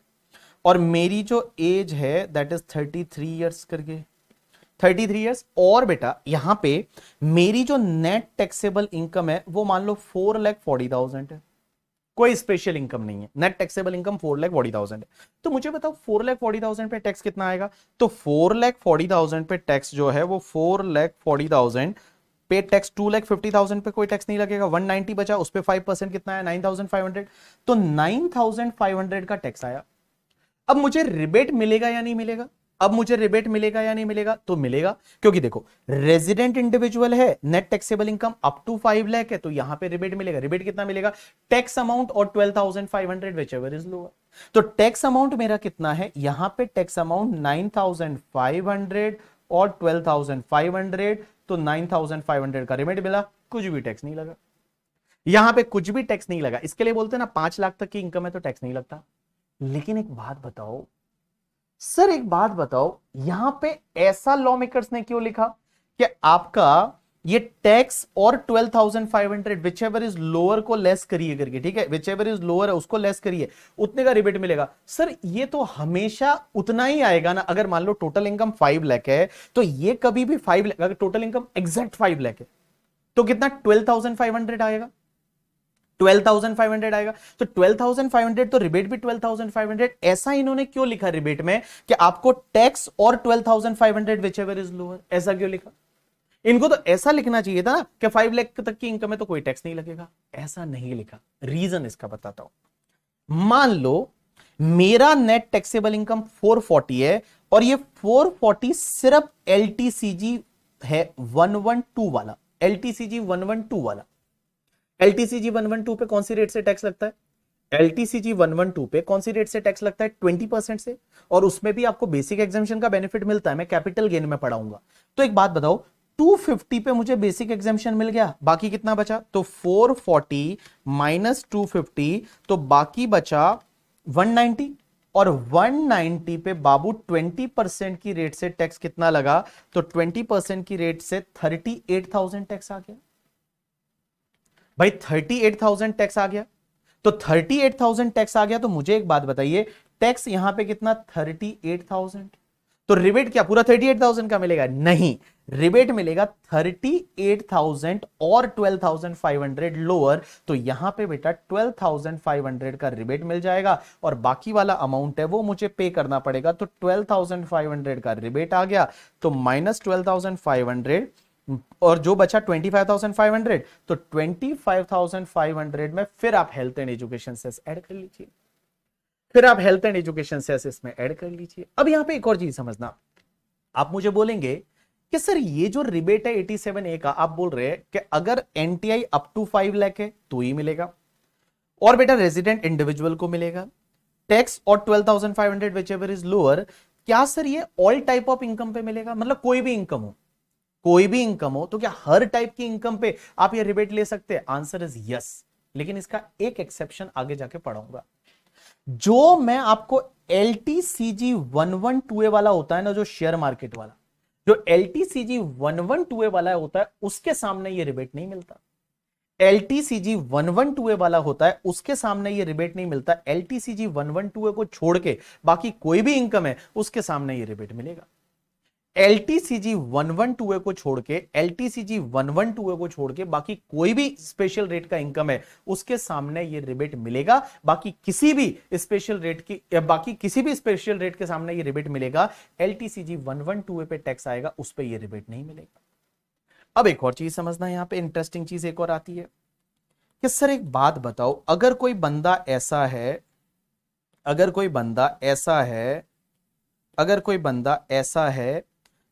और मेरी जो एज है दैट इज 33 इयर्स करके 33 इयर्स और बेटा यहाँ पे मेरी जो नेट टैक्सेबल इनकम है वो मान लो फोर लैख फोर्टी थाउजेंड है कोई स्पेशल इनकम नहीं है net taxable income four lakh forty thousand है तो मुझे बताओ फोर लैख फोर्टी थाउजेंड पे टैक्स कितना आएगा तो फोर लैख फोर्टी थाउजेंड पे टैक्स जो है वो फोर लैख फोर्टी थाउजेंड पे tax two lakh fifty thousand पे कोई टैक्स नहीं लगेगा वन नाइनटी बचा उस पर फाइव परसेंट कितना है नाइन थाउजेंड फाइव हंड्रेड तो नाइन थाउजेंड फाइव हंड्रेड का टैक्स आया अब मुझे रिबेट मिलेगा या नहीं मिलेगा अब मुझे रिबेट मिलेगा या नहीं मिलेगा तो मिलेगा क्योंकि देखो रेजिडेंट इंडिविजुअल है net taxable income up to five lakh है तो यहां पे रिबेट मिलेगा रिबेट कितना मिलेगा टैक्स अमाउंट और twelve thousand five hundred whichever is lower तो टैक्स अमाउंट मेरा कितना है यहां पे tax amount nine thousand five hundred और ट्वेल्व थाउजेंड फाइव हंड्रेड तो नाइन थाउजेंड फाइव हंड्रेड का रिबेट मिला कुछ भी टैक्स नहीं लगा यहां पे कुछ भी टैक्स नहीं लगा इसके लिए बोलते हैं ना पांच लाख तक की इनकम है तो टैक्स नहीं लगता लेकिन एक बात बताओ सर एक बात बताओ यहां पे ऐसा लॉ मेकर्स ने क्यों लिखा कि आपका ये टैक्स और 12,500 विच एवर इज लोअर को लेस करिए करके ठीक है विच एवर इज लोअर है उसको लेस करिए उतने का रिबेट मिलेगा सर ये तो हमेशा उतना ही आएगा ना अगर मान लो टोटल इनकम फाइव लैख है तो ये कभी भी फाइव लैख अगर total income exact five lakh है तो कितना ट्वेल्व थाउजेंड फाइव हंड्रेड आएगा 12,500 आएगा तो 12,500 तो रिबेट भी 12,500 ऐसा इन्होंने क्यों लिखा रिबेट में कि आपको टैक्स और 12,500 विच एवर इज लोअर ऐसा क्यों लिखा इनको तो ऐसा लिखना चाहिए था ना कि फाइव लाख तक की इनकम है तो कोई टैक्स नहीं लगेगा ऐसा नहीं लिखा रीजन इसका बताता हूं मान लो मेरा नेट टैक्सेबल इनकम 440 है और ये 440 सिर्फ एल है 112 वाला एल टी वाला LTC G one one two पे कौन सी रेट से टैक्स लगता है LTC G one one two पे कौन सी रेट से टैक्स लगता है ट्वेंटी परसेंट से और उसमें भी आपको बेसिक एग्जामेशन का बेनिफिट मिलता है मैं कैपिटल गेन में पढ़ाऊंगा तो एक बात बताओ 250 पे मुझे बेसिक एग्जामेशन मिल गया बाकी कितना बचा तो 440 फोर्टी माइनस टू तो बाकी बचा 190 और 190 पे बाबू 20 परसेंट की रेट से टैक्स कितना लगा तो 20 परसेंट की रेट से 38,000 टैक्स आ गया भाई थर्टी एट थाउजेंड टैक्स आ गया तो थर्टी एट थाउजेंड टैक्स आ गया तो मुझे एक बात बताइए टैक्स यहां पे कितना थर्टी एट थाउजेंड तो रिबेट क्या पूरा थर्टी एट थाउजेंड का मिलेगा नहीं रिबेट मिलेगा थर्टी एट थाउजेंड और twelve thousand five hundred lower तो यहां पे बेटा ट्वेल्व थाउजेंड फाइव हंड्रेड का रिबेट मिल जाएगा और बाकी वाला अमाउंट है वो मुझे पे करना पड़ेगा तो ट्वेल्व थाउजेंड फाइव हंड्रेड का रिबेट आ गया तो minus twelve thousand five hundred और जो बचा 25,500 तो 25,500 में फिर आप health and education cess add कर लीजिए फिर आप हेल्थ एंड एजुकेशन सेस इसमें ऐड कर लीजिए अब यहां पे एक और चीज समझना आप मुझे बोलेंगे कि सर ये जो रिबेट है 87 ए का आप बोल रहे हैं कि अगर NTI up to five lakh है तो ही मिलेगा और बेटा रेजिडेंट इंडिविजुअल को मिलेगा टैक्स और twelve thousand 12,500 whichever is lower क्या सर ये ऑल टाइप ऑफ इनकम पे मिलेगा मतलब कोई भी इनकम हो कोई भी इनकम हो तो क्या हर टाइप की इनकम पे आप ये रिबेट ले सकते हैं आंसर इज यस लेकिन इसका एक एक्सेप्शन आगे जाके पढ़ाऊंगा जो मैं आपको L T C G one one two A वाला होता है ना जो शेयर मार्केट वाला जो L T C G one one two A वाला होता है उसके सामने ये रिबेट नहीं मिलता L T C G one one two A वाला होता है उसके सामने ये रिबेट नहीं मिलता L T C G one one two A को छोड़ के बाकी कोई भी इनकम है उसके सामने ये रिबेट मिलेगा L T C G one one two A को छोड़ के L T C G one one two A को छोड़ के बाकी कोई भी स्पेशल रेट का इनकम है उसके सामने ये रिबेट मिलेगा बाकी किसी भी स्पेशल रेट की बाकी किसी भी स्पेशल रेट के सामने ये रिबेट मिलेगा L T C G one one two A पे टैक्स आएगा उस पर यह रिबेट नहीं मिलेगा अब एक और चीज समझना यहाँ पे इंटरेस्टिंग चीज एक और आती है कि सर एक बात बताओ अगर कोई बंदा ऐसा है अगर कोई बंदा ऐसा है अगर कोई बंदा ऐसा है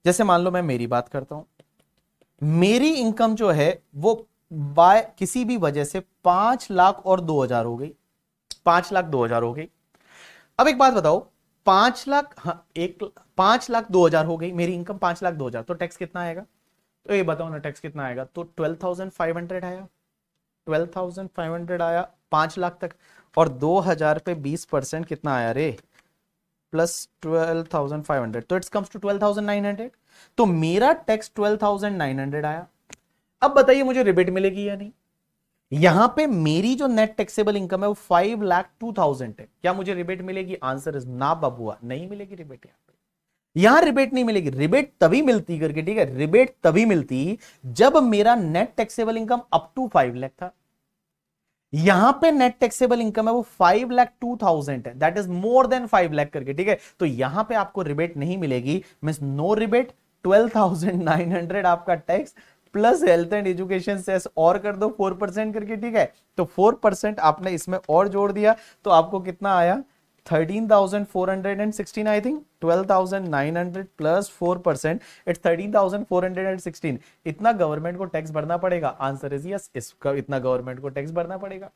जैसे मान लो मैं मेरी बात करता हूं मेरी इनकम जो है वो बाय किसी भी वजह से पांच लाख और दो हजार हो गई पांच लाख दो हजार हो गई अब एक बात बताओ पांच लाख हाँ, एक पांच लाख दो हजार हो गई मेरी इनकम पांच लाख दो हजार तो टैक्स कितना आएगा तो ये बताओ ना टैक्स कितना आएगा तो ट्वेल्व थाउजेंड फाइव हंड्रेड आया ट्वेल्व थाउजेंड फाइव हंड्रेड आया पांच लाख तक और दो हजार पे बीस परसेंट कितना आया रे plus twelve thousand five hundred तो it's comes to twelve thousand nine hundred तो मेरा tax twelve thousand nine hundred आया अब बताइए मुझे रिबेट मिलेगी या नहीं यहां पे मेरी जो नेट टैक्सेबल इनकम है वो फाइव लाख टू थाउजेंड है क्या मुझे रिबेट मिलेगी आंसर इज ना बबुआ नहीं मिलेगी रिबेट यहां पे यहां रिबेट नहीं मिलेगी रिबेट तभी मिलती करके ठीक है रिबेट तभी मिलती जब मेरा net taxable income up to five lakh था यहां पे नेट टैक्सेबल इनकम है वो फाइव लैख टू थाउजेंड है that is more than five lakh करके ठीक है तो यहां पे आपको रिबेट नहीं मिलेगी mean no rebate twelve thousand nine hundred आपका tax plus health and education cess और कर दो फोर परसेंट करके ठीक है तो फोर परसेंट आपने इसमें और जोड़ दिया तो आपको कितना आया thirteen thousand four hundred and sixteen I think twelve thousand nine hundred plus four percent it's thirteen thousand four hundred and sixteen इतना गवर्नमेंट को टैक्स भरना पड़ेगा आंसर इज यस इसका इतना गवर्नमेंट को टैक्स भरना पड़ेगा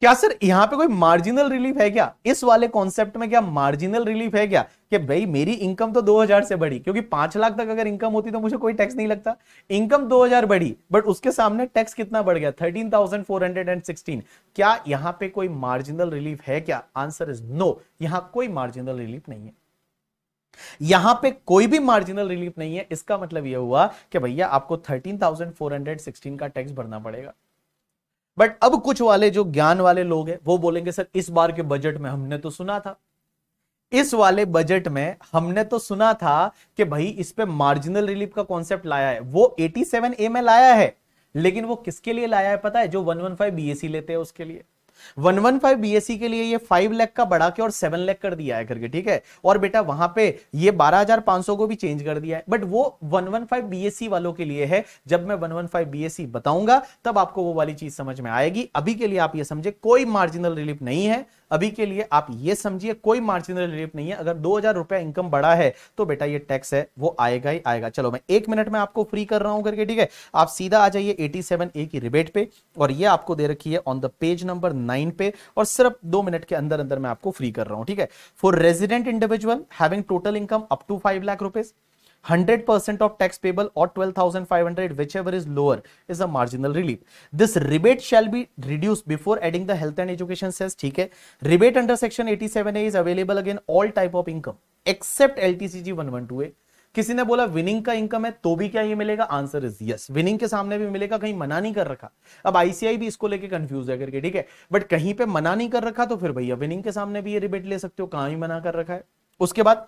क्या सर यहां पे कोई मार्जिनल रिलीफ है क्या इस वाले कॉन्सेप्ट में क्या मार्जिनल रिलीफ है क्या कि भाई मेरी इनकम तो 2000 से बढ़ी क्योंकि 5 लाख तक अगर इनकम होती तो मुझे कोई टैक्स नहीं लगता इनकम 2000 बढ़ी बट उसके सामने टैक्स कितना बढ़ गया 13,416 क्या यहां पे कोई मार्जिनल रिलीफ है क्या आंसर इज नो यहां कोई मार्जिनल रिलीफ नहीं है यहां पे कोई भी मार्जिनल रिलीफ नहीं है इसका मतलब यह हुआ कि भैया आपको 13,416 का टैक्स भरना पड़ेगा बट अब कुछ वाले जो ज्ञान वाले लोग हैं वो बोलेंगे सर इस बार के बजट में हमने तो सुना था इस वाले बजट में हमने तो सुना था कि भाई इस पे मार्जिनल रिलीफ का कॉन्सेप्ट लाया है वो 87 ए में लाया है लेकिन वो किसके लिए लाया है पता है जो 115 बीएससी लेते हैं उसके लिए one one five BAC e के लिए ये फाइव लैख का बढ़ा के और सेवन लैख कर दिया है करके ठीक है और बेटा वहां पे ये बारह हजार पांच सौ को भी चेंज कर दिया है बट वो one one five BAC e वालों के लिए है जब मैं one one five BAC e बताऊंगा तब आपको वो वाली चीज समझ में आएगी अभी के लिए आप ये समझे कोई मार्जिनल रिलीफ नहीं है अभी के लिए आप ये समझिए कोई मार्जिनल रिलीफ नहीं है अगर दो हजार रुपया इनकम बढ़ा है तो बेटा ये टैक्स है वो आएगा ही आएगा चलो मैं एक मिनट में आपको फ्री कर रहा हूं करके ठीक है आप सीधा आ जाइए एटी सेवन ए की रिबेट पे और ये आपको दे रखी है on the page number nine पे और सिर्फ दो मिनट के अंदर अंदर मैं आपको फ्री कर रहा हूं ठीक है for resident individual having total income up to five lakh rupees 100% percent of tax payable or 12,500, whichever is lower, is a marginal relief. This rebate shall be reduced before adding the health and education cess. ठीक है. Rebate under section 87A is available again all type of income except LTCG 112A. किसी ने बोला winning का income है तो भी क्या ये मिलेगा आंसर इज यस विनिंग के सामने भी मिलेगा कहीं मना नहीं कर रखा अब आईसीआई भी इसको लेके कंफ्यूज है करके ठीक है बट कहीं पे मना नहीं कर रखा तो फिर भैया विनिंग के सामने भी ये रिबेट ले सकते हो कहा ही मना कर रखा है उसके बाद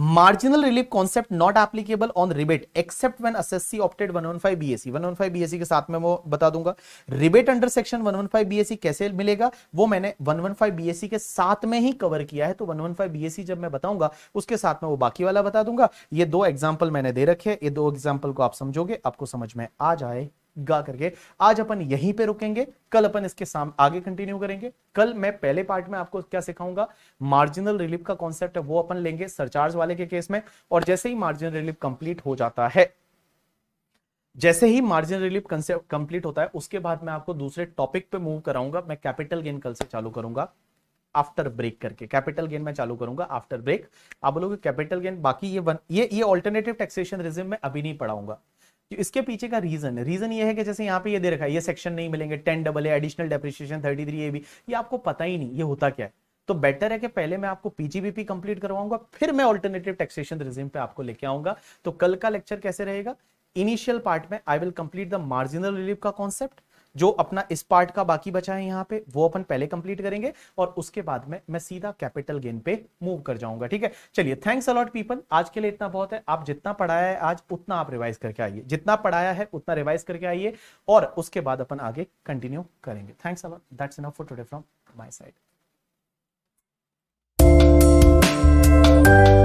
marginal relief concept not applicable on rebate except when assessee opted 115 BSc 115 BAC के साथ में वो बता दूंगा रिबेट अंडर सेक्शन 115 बीएससी कैसे मिलेगा वो मैंने 115 बीएससी के साथ में ही कवर किया है तो 115 बीएससी जब मैं बताऊंगा उसके साथ में वो बाकी वाला बता दूंगा ये दो एग्जाम्पल मैंने दे रखे ये दो एग्जाम्पल को आप समझोगे आपको समझ में आ जाए गा करके आज अपन यहीं पे रुकेंगे कल अपन इसके साम आगे कंटिन्यू करेंगे कल मैं पहले पार्ट में आपको क्या सिखाऊंगा मार्जिनल रिलीफ का कॉन्सेप्ट है वो अपन लेंगे सरचार्ज वाले के केस में और जैसे ही मार्जिनल रिलीफ कंप्लीट हो जाता है जैसे ही मार्जिन रिलीफ कंसेप्ट कंप्लीट होता है उसके बाद मैं आपको दूसरे टॉपिक पे मूव कराऊंगा मैं कैपिटल गेन कल से चालू करूंगा आफ्टर ब्रेक करके कैपिटल गेन मैं चालू करूंगा आफ्टर ब्रेक आप बोलोगे कैपिटल गेन बाकी ये वन ये ये ऑल्टरनेटिव टैक्सेशन रिजिम में अभी नहीं पढ़ाऊंगा जो इसके पीछे का रीजन है रीजन ये है कि जैसे यहाँ पे ये दे रखा है ये सेक्शन नहीं मिलेंगे ten double A additional depreciation thirty three A B ये आपको पता ही नहीं ये होता क्या है तो बेटर है कि पहले मैं आपको पीजीबीपी कंप्लीट करवाऊंगा फिर मैं ऑल्टरनेटिव टैक्सेशन रिज्यूम पे आपको लेके आऊंगा तो कल का लेक्चर कैसे रहेगा इनिशियल पार्ट में I will complete the marginal relief का कॉन्सेप्ट जो अपना इस पार्ट का बाकी बचा है यहाँ पे वो अपन पहले कंप्लीट करेंगे और उसके बाद में मैं सीधा कैपिटल गेन पे मूव कर जाऊंगा ठीक है चलिए थैंक्स अलॉट पीपल आज के लिए इतना बहुत है आप जितना पढ़ाया है आज उतना आप रिवाइज करके आइए जितना पढ़ाया है उतना रिवाइज करके आइए और उसके बाद अपन आगे कंटिन्यू करेंगे thanks a lot that's enough for today from my side